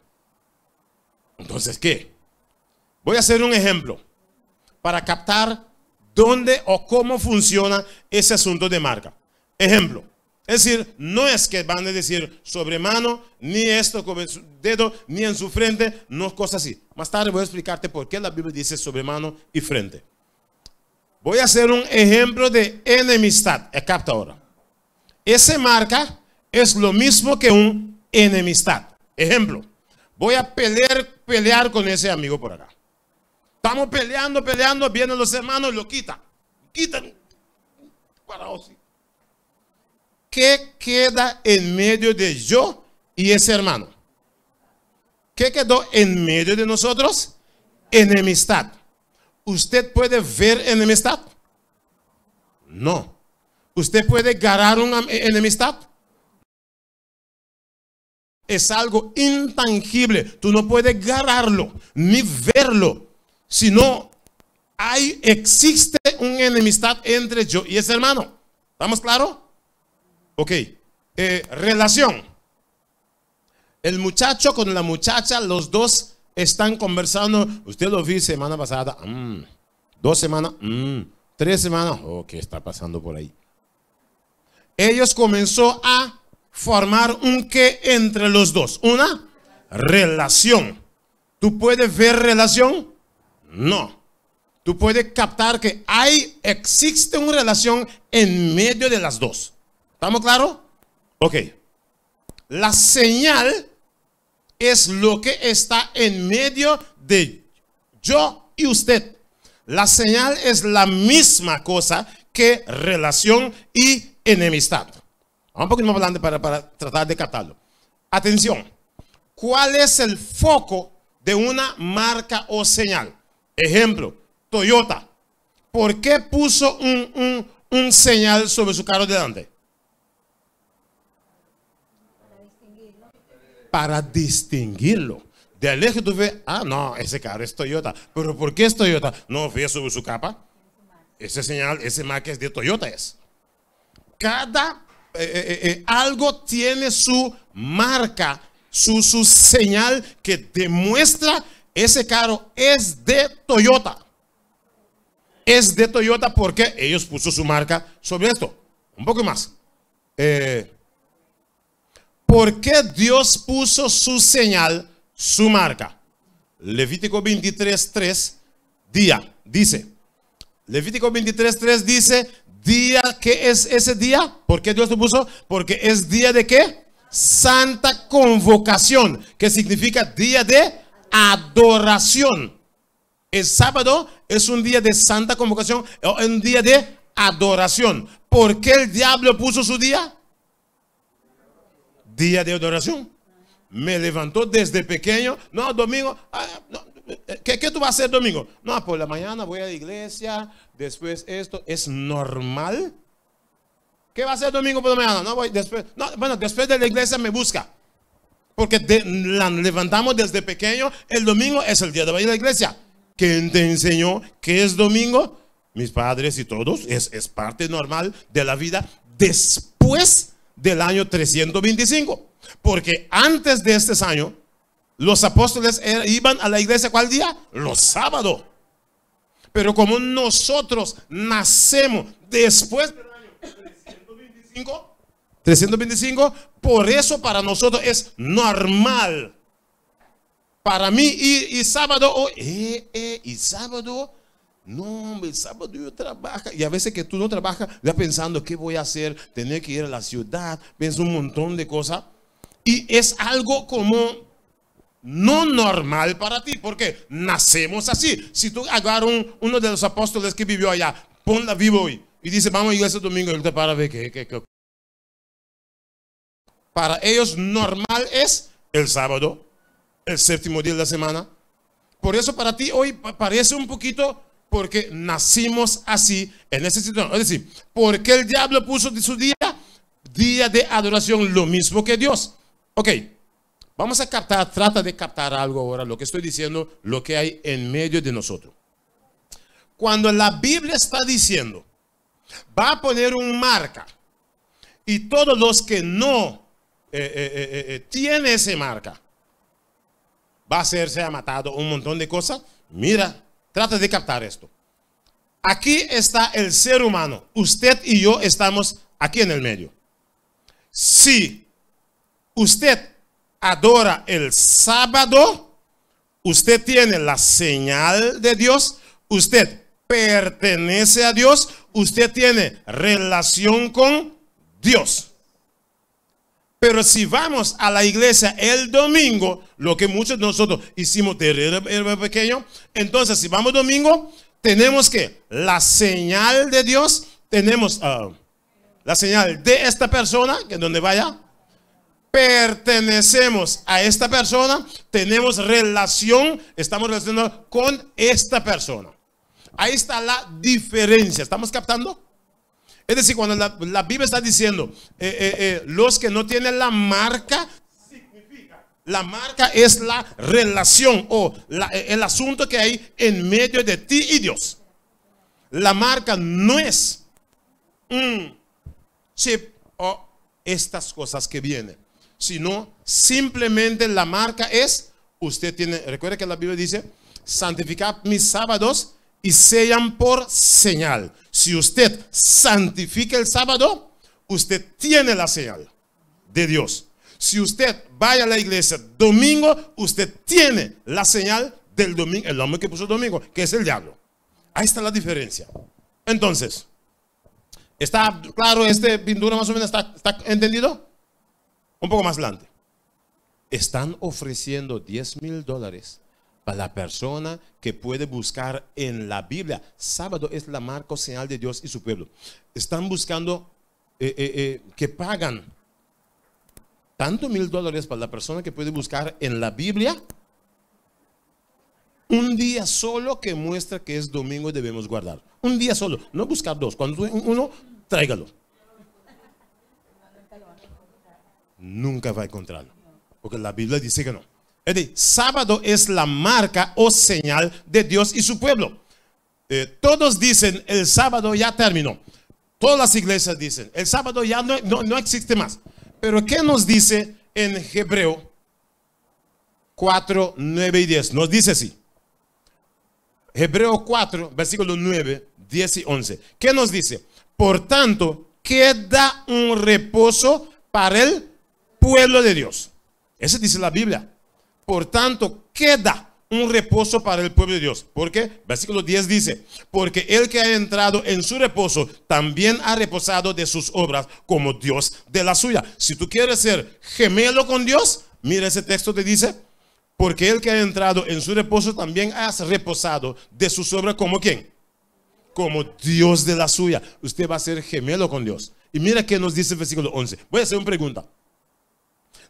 S1: Entonces, ¿qué? Voy a hacer un ejemplo para captar dónde o cómo funciona ese asunto de marca. Ejemplo, es decir, no es que van a decir sobre mano, ni esto con su dedo, ni en su frente, no es cosa así. Más tarde voy a explicarte por qué la Biblia dice sobre mano y frente. Voy a hacer un ejemplo de enemistad. Eh, capta ahora. Ese marca es lo mismo que un enemistad. Ejemplo. Voy a pelear, pelear con ese amigo por acá. Estamos peleando, peleando, vienen los hermanos lo quitan. Quitan. Para ¿Qué queda en medio de yo y ese hermano? ¿Qué quedó en medio de nosotros? Enemistad. ¿Usted puede ver enemistad? No. ¿Usted puede ganar una enemistad? Es algo intangible. Tú no puedes ganarlo ni verlo. Si no, hay, existe una enemistad entre yo y ese hermano. ¿Estamos claros? Ok, eh, relación. El muchacho con la muchacha, los dos están conversando. Usted lo vi semana pasada, mm, dos semanas, mm, tres semanas. Oh, ¿qué está pasando por ahí? Ellos comenzó a formar un qué entre los dos. Una relación. ¿Tú puedes ver relación? No. Tú puedes captar que hay, existe una relación en medio de las dos. ¿Estamos claros? Ok. La señal es lo que está en medio de yo y usted. La señal es la misma cosa que relación y enemistad. Vamos Un poquito más adelante para, tratar de captarlo. Atención, ¿cuál es el foco de una marca o señal? Ejemplo, Toyota. ¿Por qué puso un, un señal sobre su carro delante? para distinguirlo. De lejos tú ves, ah, no, ese carro es Toyota. ¿Pero por qué es Toyota? No, fíjese sobre su capa. Ese señal, ese marca es de Toyota es. Cada eh, eh, eh, algo tiene su marca, su, su señal que demuestra ese carro es de Toyota. Es de Toyota porque ellos puso su marca sobre esto. Un poco más. Eh, ¿Por qué Dios puso su señal, su marca? Levítico 23.3, día, dice. Levítico 23.3 dice, día, ¿qué es ese día? ¿Por qué Dios lo puso? Porque es día de qué? Santa convocación, que significa día de adoración. El sábado es un día de santa convocación, un día de adoración. ¿Por qué el diablo puso su día? día de adoración. Me levantó desde pequeño. No, domingo. Ah, ¿qué, tú vas a hacer domingo? No, por la mañana voy a la iglesia. Después esto. ¿Es normal? ¿Qué va a hacer domingo por la mañana? No voy después. bueno, después de la iglesia me busca. Porque la levantamos desde pequeño. El domingo es el día de ir a la iglesia. ¿Quién te enseñó que es domingo? Mis padres y todos. Es, es parte normal de la vida. Después del año 325. Porque antes de este año, los apóstoles er, iban a la iglesia ¿cuál día? Los sábados. Pero como nosotros nacemos después del año 325, 325, por eso para nosotros es normal. Para mí y sábado, y sábado, oh, eh, eh, no, el sábado yo trabajo. Y a veces que tú no trabajas, ya pensando, ¿qué voy a hacer? Tener que ir a la ciudad, pienso un montón de cosas. Y es algo como no normal para ti, porque nacemos así. Si tú agarras uno de los apóstoles que vivió allá, ponla vivo hoy, y dice, vamos a ir ese domingo, y te para ver qué, Para ellos normal es el sábado, el séptimo día de la semana. Por eso para ti hoy parece un poquito porque nacimos así en ese sitio. Es decir, Porque el diablo puso de su día? Día de adoración, lo mismo que Dios. Ok, vamos a captar, trata de captar algo ahora, lo que estoy diciendo, lo que hay en medio de nosotros. Cuando la Biblia está diciendo, va a poner un marca y todos los que no eh, eh, eh, eh tienen ese marca, va a ha matado un montón de cosas. Mira, Trata de captar esto. Aquí está el ser humano. Usted y yo estamos aquí en el medio. Si usted adora el sábado, usted tiene la señal de Dios, usted pertenece a Dios, usted tiene relación con Dios. Pero si vamos a la iglesia el domingo, lo que muchos de nosotros hicimos de pequeño, entonces si vamos domingo, tenemos que la señal de Dios, tenemos ah, la señal de esta persona, que donde vaya, pertenecemos a esta persona, tenemos relación, estamos relacionados con esta persona. Ahí está la diferencia. ¿Estamos captando? Es decir, cuando la, Biblia está diciendo, eh, eh, eh, los que no tienen la marca, significa, la marca es la relación o el asunto que hay en medio de ti y Dios. La marca no es un chip o estas cosas que vienen, sino simplemente la marca es, usted tiene, recuerde que la Biblia dice, santificar mis sábados y sean por señal. Si usted santifica el sábado, usted tiene la señal de Dios. Si usted vaya a la iglesia domingo, usted tiene la señal del domingo, el hombre que puso domingo, que es el diablo. Ahí está la diferencia. Entonces, ¿está claro este pintura más o menos? ¿Está, está entendido? Un poco más adelante. Están ofreciendo 10 mil dólares para la persona que puede buscar en la Biblia. Sábado es la marca señal de Dios y su pueblo. Están buscando eh, eh, eh, que pagan tanto mil dólares para la persona que puede buscar en la Biblia. Un día solo que muestra que es domingo y debemos guardar. Un día solo, no buscar dos. Cuando uno, tráigalo. Nunca va a encontrarlo. Porque la Biblia dice que no. Es decir, sábado es la marca o señal de Dios y su pueblo. Eh, todos dicen, el sábado ya terminó. Todas las iglesias dicen, el sábado ya no, no, existe más. Pero ¿qué nos dice en Hebreo 4, 9 y 10? Nos dice así. Hebreo 4, versículo 9, 10 y 11. ¿Qué nos dice? Por tanto, queda un reposo para el pueblo de Dios. Eso dice la Biblia. Por tanto, queda un reposo para el pueblo de Dios. ¿Por qué? Versículo 10 dice, porque el que ha entrado en su reposo también ha reposado de sus obras como Dios de la suya. Si tú quieres ser gemelo con Dios, mira ese texto te dice, porque el que ha entrado en su reposo también has reposado de sus obras como quién? Como Dios de la suya. Usted va a ser gemelo con Dios. Y mira qué nos dice el versículo 11. Voy a hacer una pregunta.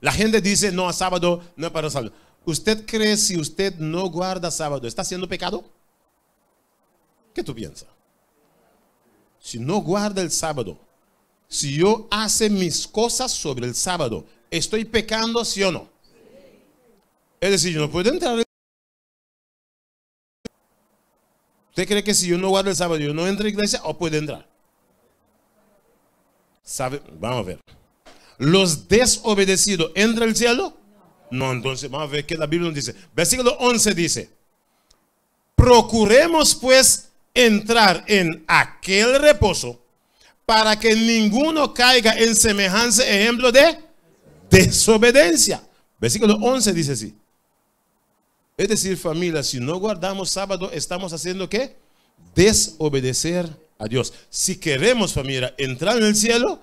S1: La gente dice, no, a sábado, no es para sábado. ¿Usted cree si usted no guarda sábado, está haciendo pecado? ¿Qué tú piensas? Si no guarda el sábado, si yo hace mis cosas sobre el sábado, ¿estoy pecando sí o no? Es decir, yo no puedo entrar. ¿Usted cree que si yo no guardo el sábado, yo no entro a la iglesia o puede entrar? ¿Sabe? Vamos a ver los desobedecidos entra al cielo? No, entonces vamos a ver qué la Biblia nos dice. Versículo 11 dice, procuremos pues entrar en aquel reposo para que ninguno caiga en semejanza. ejemplo de desobediencia. Versículo 11 dice así. Es decir, familia, si no guardamos sábado, estamos haciendo qué? Desobedecer a Dios. Si queremos, familia, entrar en el cielo,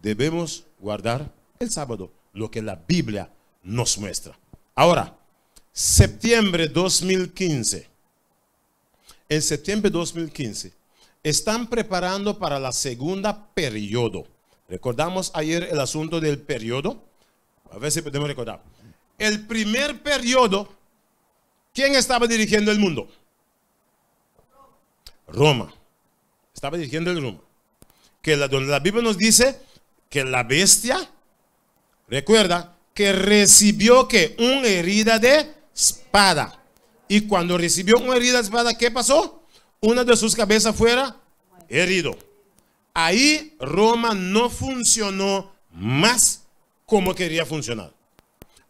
S1: debemos guardar el sábado, lo que la Biblia nos muestra. Ahora, septiembre 2015. En septiembre 2015 están preparando para la segunda periodo. Recordamos ayer el asunto del periodo. A ver si podemos recordar. El primer periodo, ¿quién estaba dirigiendo el mundo? Roma. Estaba dirigiendo el Roma. Que la, la Biblia nos dice que la bestia, recuerda, que recibió que una herida de espada. Y cuando recibió una herida de espada, ¿qué pasó? Una de sus cabezas fuera herido. Ahí Roma no funcionó más como quería funcionar.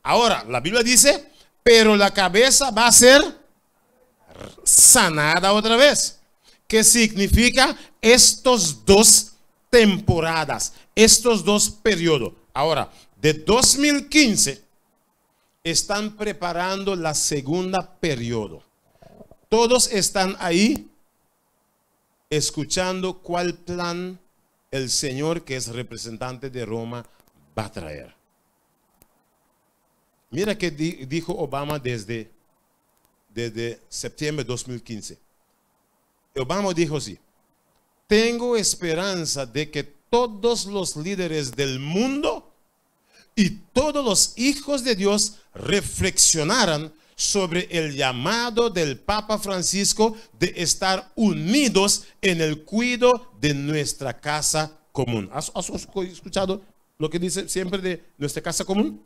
S1: Ahora, la Biblia dice, pero la cabeza va a ser sanada otra vez. ¿Qué significa estos dos temporadas? estos dos periodos. Ahora, de 2015 están preparando la segunda periodo. Todos están ahí escuchando cuál plan el Señor que es representante de Roma va a traer. Mira que dijo Obama desde, desde septiembre de 2015. Obama dijo así, tengo esperanza de que todos los líderes del mundo y todos los hijos de Dios reflexionaran sobre el llamado del Papa Francisco de estar unidos en el cuidado de nuestra casa común. ¿Has, escuchado lo que dice siempre de nuestra casa común?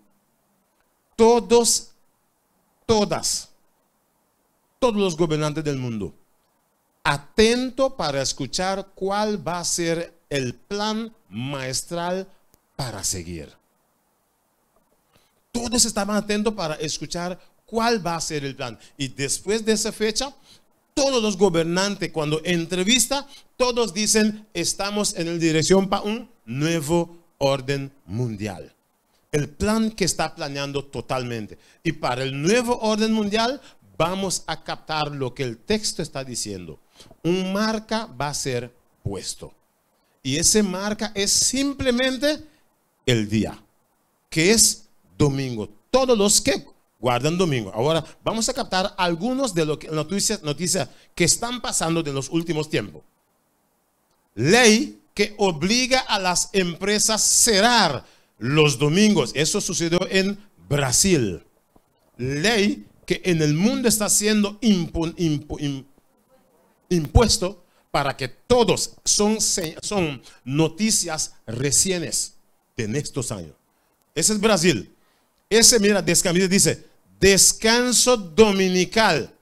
S1: Todos, todas, todos los gobernantes del mundo, atento para escuchar cuál va a ser el plan maestral para seguir. Todos estaban atentos para escuchar cuál va a ser el plan. Y después de esa fecha, todos los gobernantes cuando entrevista, todos dicen, estamos en la dirección para un nuevo orden mundial. El plan que está planeando totalmente. Y para el nuevo orden mundial vamos a captar lo que el texto está diciendo. Un marca va a ser puesto. Y ese marca es simplemente el día, que es domingo. Todos los que guardan domingo. Ahora vamos a captar algunos de las noticias, que están pasando de los últimos tiempos. Ley que obliga a las empresas cerrar los domingos. Eso sucedió en Brasil. Ley que en el mundo está siendo impuesto para que todos son, son noticias recientes de estos años. Ese es Brasil. Ese, mira, descanso, dice, descanso dominical.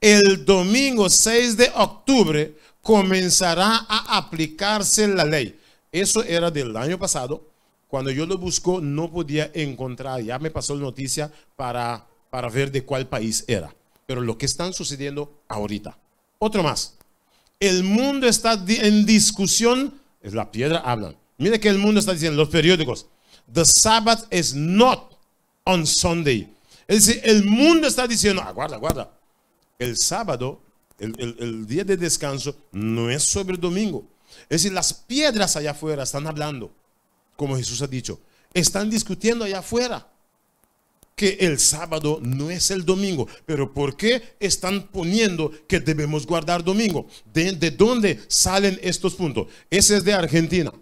S1: El domingo 6 de octubre comenzará a aplicarse la ley. Eso era del año pasado. Cuando yo lo busco, no podía encontrar. Ya me pasó la noticia para, para ver de cuál país era. Pero lo que están sucediendo ahorita. Otro más el mundo está en discusión, es la piedra, hablan. Mire que el mundo está diciendo, los periódicos, the Sabbath is not on Sunday. Es decir, el mundo está diciendo, aguarda, guarda. el sábado, el, el día de descanso, no es sobre domingo. Es decir, las piedras allá afuera están hablando, como Jesús ha dicho, están discutiendo allá afuera que el sábado no es el domingo. Pero ¿por qué están poniendo que debemos guardar domingo? ¿De, dónde salen estos puntos? Ese es de Argentina.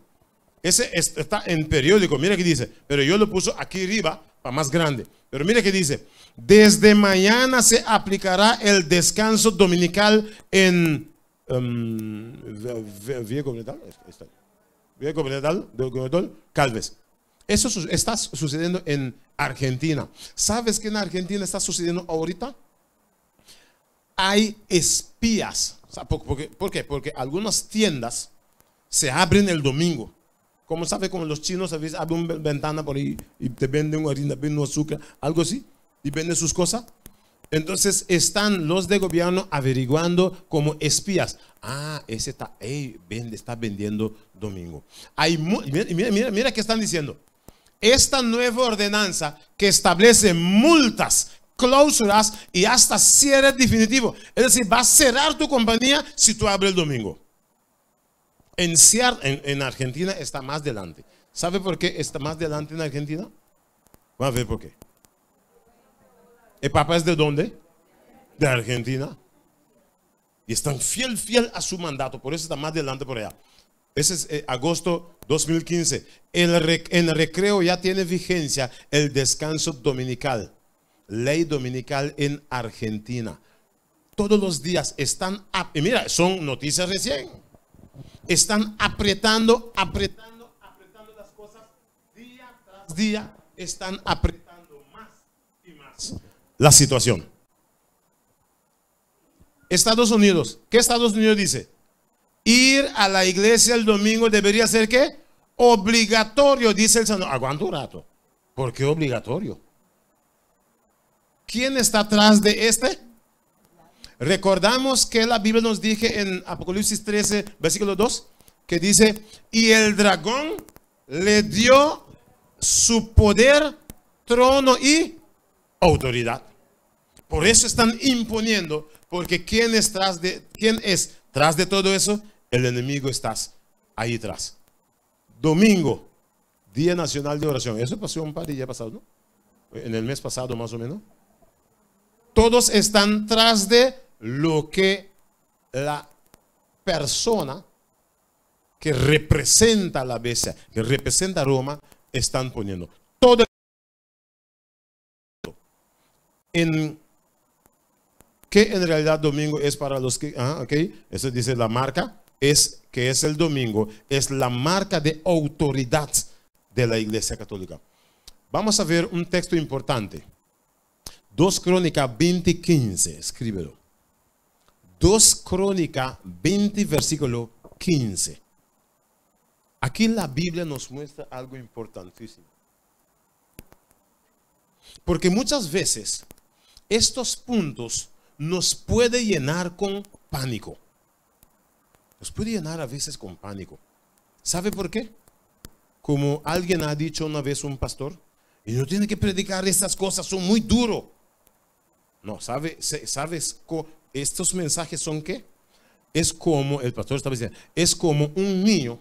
S1: Ese está en periódico. Mira que dice. Pero yo lo puso aquí arriba para más grande. Pero mira que dice. Desde mañana se aplicará el descanso dominical en... Um, Viejo Calves. Eso está sucediendo en Argentina. ¿Sabes qué en Argentina está sucediendo ahorita? Hay espías. ¿Por qué? Porque algunas tiendas se abren el domingo. Como sabe, como los chinos a veces abren una ventana por ahí y te venden harina, venden azúcar, algo así, y venden sus cosas. Entonces están los de gobierno averiguando como espías. Ah, ese está, hey, vende, está vendiendo domingo. Hay, mira, mira, mira qué están diciendo esta nueva ordenanza que establece multas, cláusulas y hasta cierre definitivo. Es decir, va a cerrar tu compañía si tú abres el domingo. En, en, en Argentina está más delante. ¿Sabe por qué está más delante en Argentina? Vamos a ver por qué. ¿El papá es de dónde? De Argentina. Y están fiel, fiel a su mandato. Por eso está más delante por allá. Ese es eh, agosto 2015. en recreo ya tiene vigencia el descanso dominical, ley dominical en Argentina. Todos los días están, y mira, son noticias recién, están apretando, apretando, apretando las cosas día tras día, están apretando más y más la situación. Estados Unidos, ¿qué Estados Unidos dice? ir a la iglesia el domingo debería ser qué? Obligatorio, dice el Señor. Aguanta un rato. ¿Por qué obligatorio? ¿Quién está atrás de este? Recordamos que la Biblia nos dice... en Apocalipsis 13, versículo 2, que dice, y el dragón le dio su poder, trono y autoridad. Por eso están imponiendo, porque ¿quién es tras de, quién es tras de todo eso? El enemigo está ahí atrás. Domingo, Día Nacional de Oración. Eso pasó un par de días pasados, ¿no? En el mes pasado más o menos. Todos están tras de lo que la persona que representa la bestia, que representa Roma, están poniendo. Todo en que en realidad domingo es para los que, ah, ok, eso dice la marca, es, que es el domingo, es la marca de autoridad de la Iglesia Católica. Vamos a ver un texto importante. 2 crónica 20, 15, escríbelo. 2 crónica 20, versículo 15. Aquí la Biblia nos muestra algo importantísimo. Porque muchas veces estos puntos nos puede llenar con pánico nos puede llenar a veces con pánico. ¿Sabe por qué? Como alguien ha dicho una vez un pastor, y no tiene que predicar estas cosas, son muy duros. No, ¿sabe, ¿sabes? Estos mensajes son qué? Es como, el pastor estaba diciendo, es como un niño.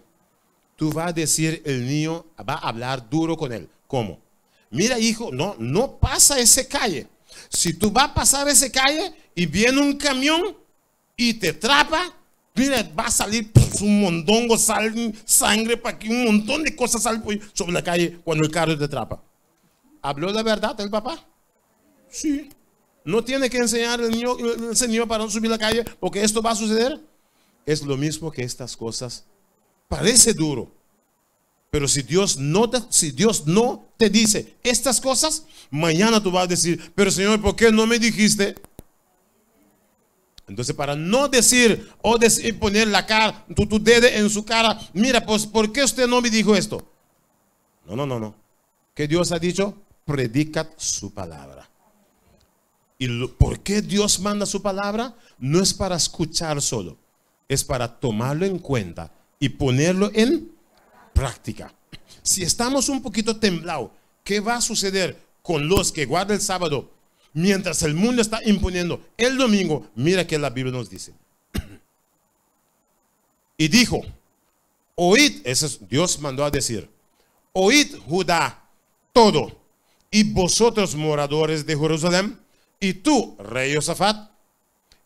S1: Tú vas a decir, el niño va a hablar duro con él. ¿Cómo? Mira, hijo, no, no pasa ese calle. Si tú vas a pasar ese calle y viene un camión y te atrapa. Mira, va a salir pues, un mondongo, sal, sangre para que un montón de cosas salen sobre la calle cuando el carro te atrapa. ¿Habló la verdad el papá? Sí. No tiene que enseñar el, niño, el Señor para no subir la calle porque esto va a suceder. Es lo mismo que estas cosas. Parece duro. Pero si Dios no si Dios no te dice estas cosas, mañana tú vas a decir, pero Señor, ¿por qué no me dijiste? Entonces, para no decir o decir, poner la cara, tu, dedo en su cara, mira, pues, ¿por qué usted no me dijo esto? No, no, no, no. ¿Qué Dios ha dicho? Predica su palabra. ¿Y por qué Dios manda su palabra? No es para escuchar solo, es para tomarlo en cuenta y ponerlo en práctica. Si estamos un poquito temblados, ¿qué va a suceder con los que guardan el sábado mientras el mundo está imponiendo el domingo, mira que la Biblia nos dice. Y dijo, oíd, Dios mandó a decir, oíd Judá todo, y vosotros moradores de Jerusalén, y tú, rey Josafat,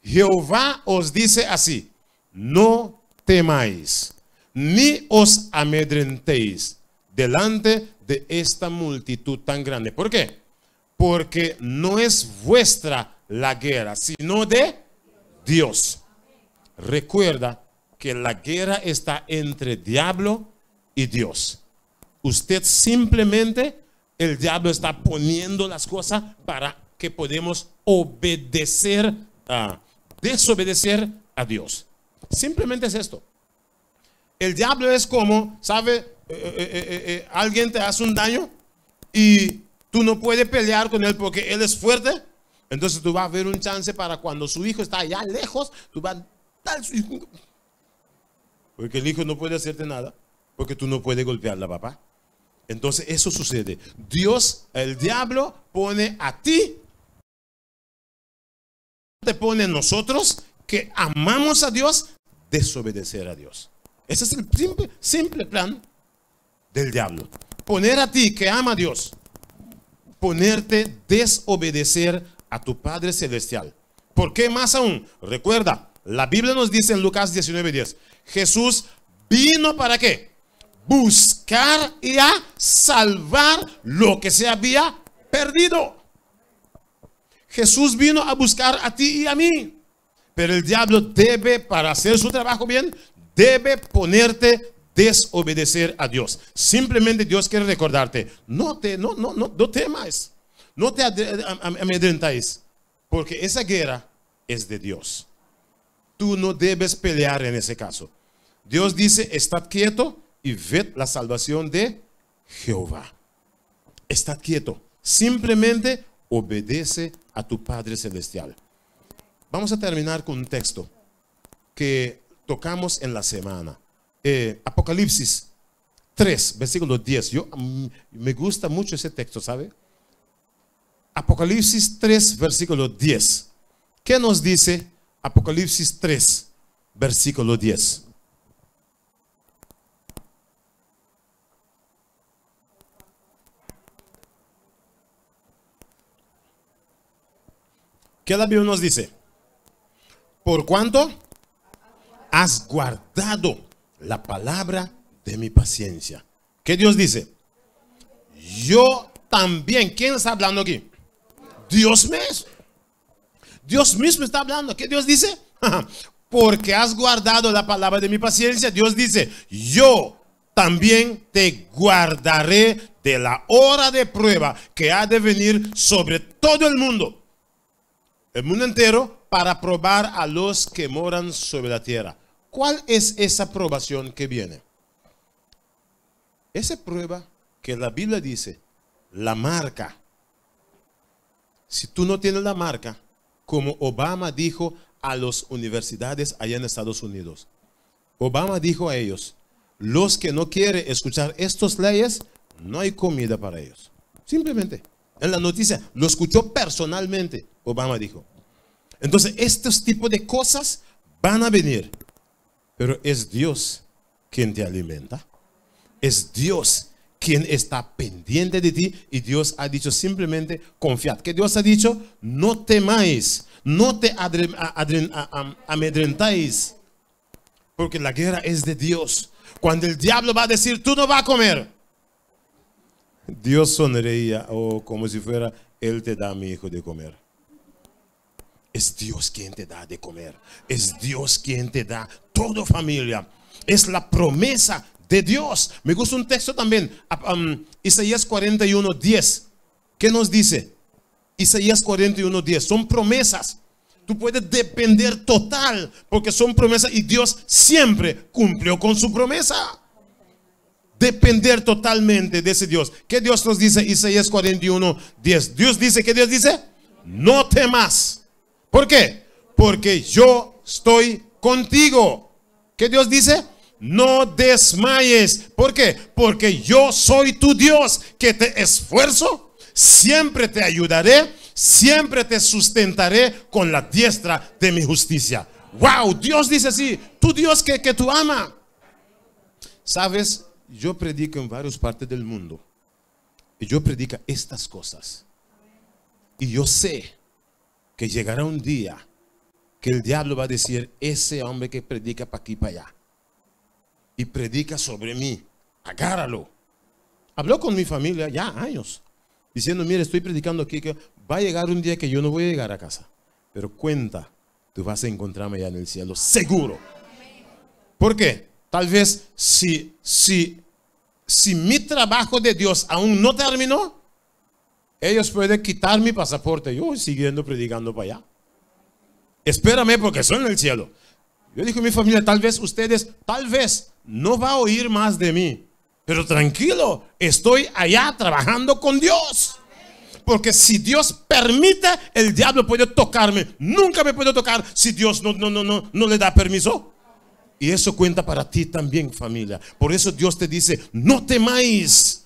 S1: Jehová os dice así, no temáis, ni os amedrentéis delante de esta multitud tan grande. ¿Por qué? porque no es vuestra la guerra, sino de Dios. Recuerda que la guerra está entre diablo y Dios. Usted simplemente, el diablo está poniendo las cosas para que podamos obedecer, a, ah, desobedecer a Dios. Simplemente es esto. El diablo es como, ¿sabe? Eh, eh, eh, alguien te hace un daño y tú no puedes pelear con él porque él es fuerte. Entonces tú vas a ver un chance para cuando su hijo está allá lejos, tú vas a su Porque el hijo no puede hacerte nada, porque tú no puedes golpearla, papá. Entonces eso sucede. Dios, el diablo, pone a ti, te pone nosotros que amamos a Dios, desobedecer a Dios. Ese es el simple, simple plan del diablo. Poner a ti que ama a Dios, ponerte desobedecer a tu Padre Celestial. ¿Por qué más aún? Recuerda, la Biblia nos dice en Lucas 19:10, Jesús vino para qué? Buscar y a salvar lo que se había perdido. Jesús vino a buscar a ti y a mí. Pero el diablo debe, para hacer su trabajo bien, debe ponerte desobedecer a Dios. Simplemente Dios quiere recordarte, no, te, no, no, no, no temas, no te amedrentáis, porque esa guerra es de Dios. Tú no debes pelear en ese caso. Dios dice, estad quieto y ved la salvación de Jehová. Estad quieto. Simplemente obedece a tu Padre Celestial. Vamos a terminar con un texto que tocamos en la semana. Eh, Apocalipsis 3, versículo 10. Yo mm, me gusta mucho ese texto, ¿sabe? Apocalipsis 3, versículo 10. ¿Qué nos dice Apocalipsis 3, versículo 10? ¿Qué la Biblia nos dice? Por cuanto has guardado la palabra de mi paciencia. ¿Qué Dios dice? Yo también. ¿Quién está hablando aquí? Dios mismo. Dios mismo está hablando. ¿Qué Dios dice? Porque has guardado la palabra de mi paciencia. Dios dice, yo también te guardaré de la hora de prueba que ha de venir sobre todo el mundo. El mundo entero para probar a los que moran sobre la tierra. ¿Cuál es esa aprobación que viene? Esa prueba que la Biblia dice, la marca. Si tú no tienes la marca, como Obama dijo a las universidades allá en Estados Unidos, Obama dijo a ellos, los que no quieren escuchar estas leyes, no hay comida para ellos. Simplemente. En la noticia, lo escuchó personalmente, Obama dijo. Entonces, estos tipos de cosas van a venir. Pero es Dios quien te alimenta. Es Dios quien está pendiente de ti y Dios ha dicho simplemente confiad. Que Dios ha dicho, no temáis, no te amedrentáis, porque la guerra es de Dios. Cuando el diablo va a decir, tú no vas a comer, Dios sonreía o oh, como si fuera, Él te da a mi hijo de comer. Es Dios quien te da de comer. Es Dios quien te da toda familia. Es la promesa de Dios. Me gusta un texto también, ah, um, Isaías 41, 10. ¿Qué nos dice? Isaías 41, 10. Son promesas. Tú puedes depender total porque son promesas y Dios siempre cumplió con su promesa. Depender totalmente de ese Dios. ¿Qué Dios nos dice? Isaías 41, 10. Dios dice, ¿qué Dios dice? No temas. ¿Por qué? Porque yo estoy contigo. ¿Qué Dios dice? No desmayes. ¿Por qué? Porque yo soy tu Dios que te esfuerzo, siempre te ayudaré, siempre te sustentaré con la diestra de mi justicia. Wow, Dios dice así, tu Dios que, que tú ama. Sabes, yo predico en varias partes del mundo. Y yo predico estas cosas. Y yo sé que llegará un día que el diablo va a decir, ese hombre que predica para aquí, para allá, y predica sobre mí, agárralo. Habló con mi familia ya años, diciendo, mire, estoy predicando aquí, que va a llegar un día que yo no voy a llegar a casa, pero cuenta, tú vas a encontrarme allá en el cielo, seguro. ¿Por qué? Tal vez si, si, si mi trabajo de Dios aún no terminó, ellos pueden quitar mi pasaporte. Yo siguiendo predicando para allá. Espérame porque soy en el cielo. Yo dije a mi familia, tal vez ustedes, tal vez no va a oír más de mí. Pero tranquilo, estoy allá trabajando con Dios. Porque si Dios permite, el diablo puede tocarme. Nunca me puede tocar si Dios no, no, no, no, no le da permiso. Y eso cuenta para ti también, familia. Por eso Dios te dice, no temáis.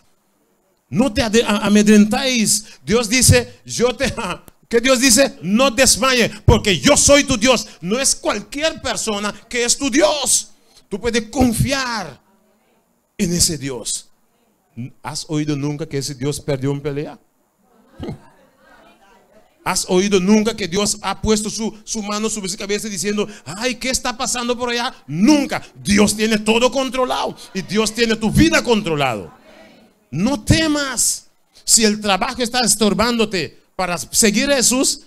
S1: No te amedrentáis. Dios dice, yo te... Que Dios dice, no desmaye, porque yo soy tu Dios. No es cualquier persona que es tu Dios. Tú puedes confiar en ese Dios. ¿Has oído nunca que ese Dios perdió en pelea? ¿Has oído nunca que Dios ha puesto su, mano sobre su cabeza diciendo, ay, ¿qué está pasando por allá? Nunca. Dios tiene todo controlado y Dios tiene tu vida controlado. No temas si el trabajo está estorbándote para seguir a Jesús.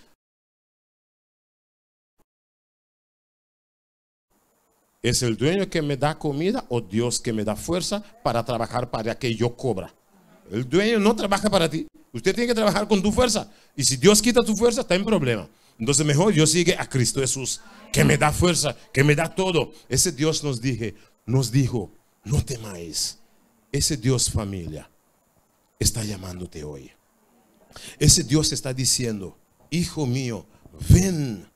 S1: ¿Es el dueño que me da comida o Dios que me da fuerza para trabajar para que yo cobra? El dueño no trabaja para ti. Usted tiene que trabajar con tu fuerza. Y si Dios quita tu fuerza, está en problema. Entonces mejor yo sigue a Cristo Jesús, que me da fuerza, que me da todo. Ese Dios nos dije, nos dijo, no temáis. Ese Dios familia está llamándote hoy. Ese Dios está diciendo, hijo mío, ven.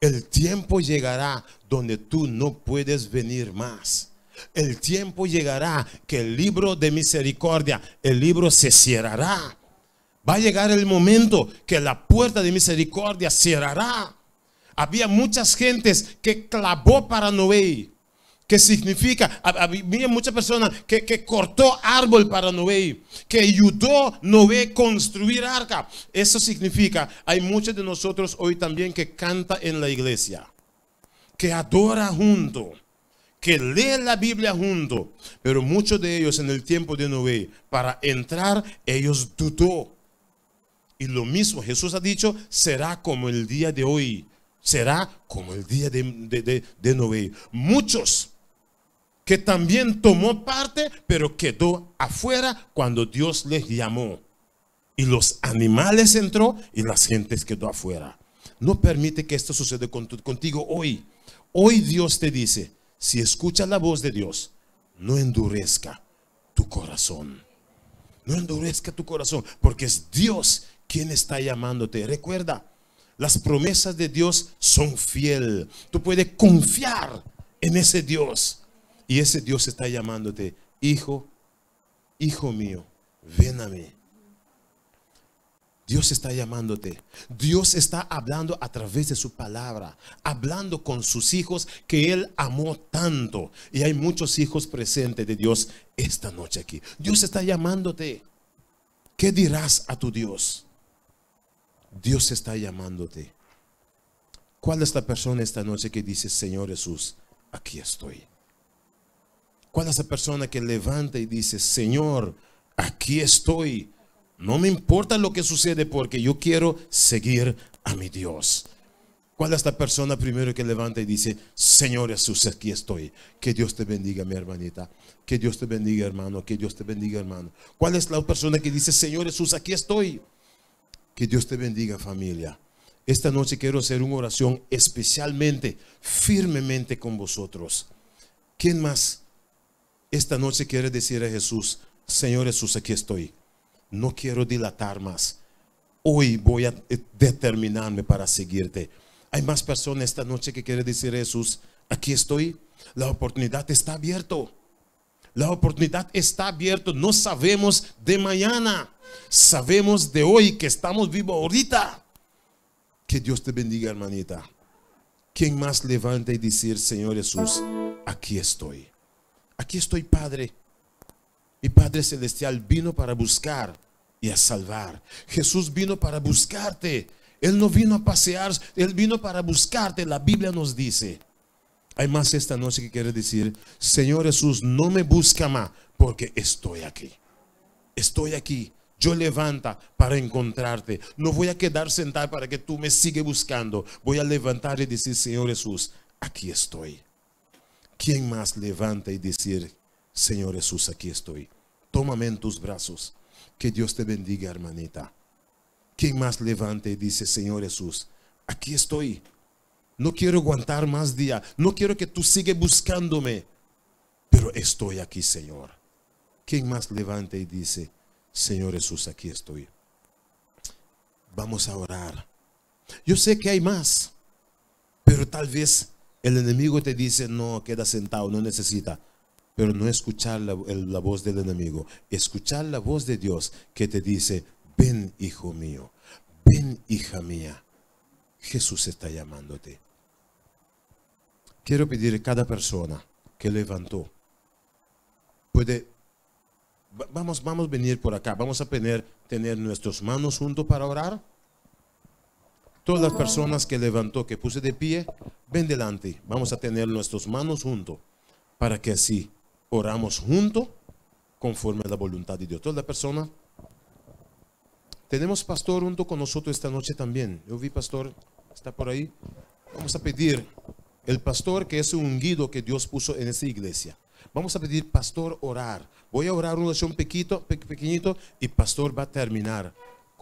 S1: El tiempo llegará donde tú no puedes venir más. El tiempo llegará que el libro de misericordia, el libro se cerrará. Va a llegar el momento que la puerta de misericordia cerrará. Había muchas gentes que clavó para Noé que significa, había muchas personas que, cortó árbol para Noé, que ayudó Noé construir arca. Eso significa, hay muchos de nosotros hoy también que canta en la iglesia, que adora junto, que lee la Biblia junto, pero muchos de ellos en el tiempo de Noé, para entrar, ellos dudó. Y lo mismo Jesús ha dicho, será como el día de hoy. Será como el día de, de, de, de Noé. Muchos que también tomó parte, pero quedó afuera cuando Dios les llamó. Y los animales entró y las gentes quedó afuera. No permite que esto suceda contigo hoy. Hoy Dios te dice, si escuchas la voz de Dios, no endurezca tu corazón. No endurezca tu corazón, porque es Dios quien está llamándote. Recuerda, las promesas de Dios son fiel. Tú puedes confiar en ese Dios y ese Dios está llamándote, hijo, hijo mío, ven a mí. Dios está llamándote. Dios está hablando a través de su palabra, hablando con sus hijos que Él amó tanto. Y hay muchos hijos presentes de Dios esta noche aquí. Dios está llamándote. ¿Qué dirás a tu Dios? Dios está llamándote. ¿Cuál es la persona esta noche que dice, Señor Jesús, aquí estoy? ¿Cuál es la persona que levanta y dice, Señor, aquí estoy? No me importa lo que sucede porque yo quiero seguir a mi Dios. ¿Cuál es la persona primero que levanta y dice, Señor Jesús, aquí estoy? Que Dios te bendiga, mi hermanita. Que Dios te bendiga, hermano. Que Dios te bendiga, hermano. ¿Cuál es la persona que dice, Señor Jesús, aquí estoy? Que Dios te bendiga, familia. Esta noche quiero hacer una oración especialmente, firmemente con vosotros. ¿Quién más? esta noche quiere decir a Jesús, Señor Jesús, aquí estoy. No quiero dilatar más. Hoy voy a eh, determinarme para seguirte. Hay más personas esta noche que quiere decir a Jesús, aquí estoy. La oportunidad está abierta. La oportunidad está abierta. No sabemos de mañana. Sabemos de hoy que estamos vivos ahorita. Que Dios te bendiga, hermanita. ¿Quién más levanta y decir, Señor Jesús, aquí estoy? aquí estoy, Padre. Y Padre Celestial vino para buscar y a salvar. Jesús vino para buscarte. Él no vino a pasear, Él vino para buscarte. La Biblia nos dice. Hay más esta noche que quiere decir, Señor Jesús, no me busca más porque estoy aquí. Estoy aquí. Yo levanta para encontrarte. No voy a quedar sentado para que tú me sigas buscando. Voy a levantar y decir, Señor Jesús, aquí estoy. ¿quién más levanta y dice, Señor Jesús, aquí estoy? Tómame en tus brazos. Que Dios te bendiga, hermanita. ¿Quién más levanta y dice, Señor Jesús, aquí estoy? No quiero aguantar más día. No quiero que tú sigas buscándome. Pero estoy aquí, Señor. ¿Quién más levanta y dice, Señor Jesús, aquí estoy? Vamos a orar. Yo sé que hay más, pero tal vez el enemigo te dice, no, queda sentado, no necesita. Pero no escuchar la, voz del enemigo, escuchar la voz de Dios que te dice, ven hijo mío, ven hija mía. Jesús está llamándote. Quiero pedir a cada persona que levantó, puede, vamos, vamos a venir por acá, vamos a tener, tener nuestras manos juntos para orar Todas las personas que levantó, que puse de pie, ven delante. Vamos a tener nuestras manos juntos para que así oramos juntos conforme a la voluntad de Dios. Toda la persona Tenemos pastor junto con nosotros esta noche también. Yo vi pastor, está por ahí. Vamos a pedir el pastor que es un guido que Dios puso en esta iglesia. Vamos a pedir pastor orar. Voy a orar una oración pequeñito y pastor va a terminar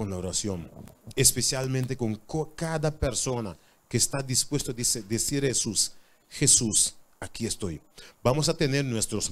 S1: la oración, especialmente con cada persona que está dispuesto a decir Jesús, Jesús, aquí estoy. Vamos a tener nuestros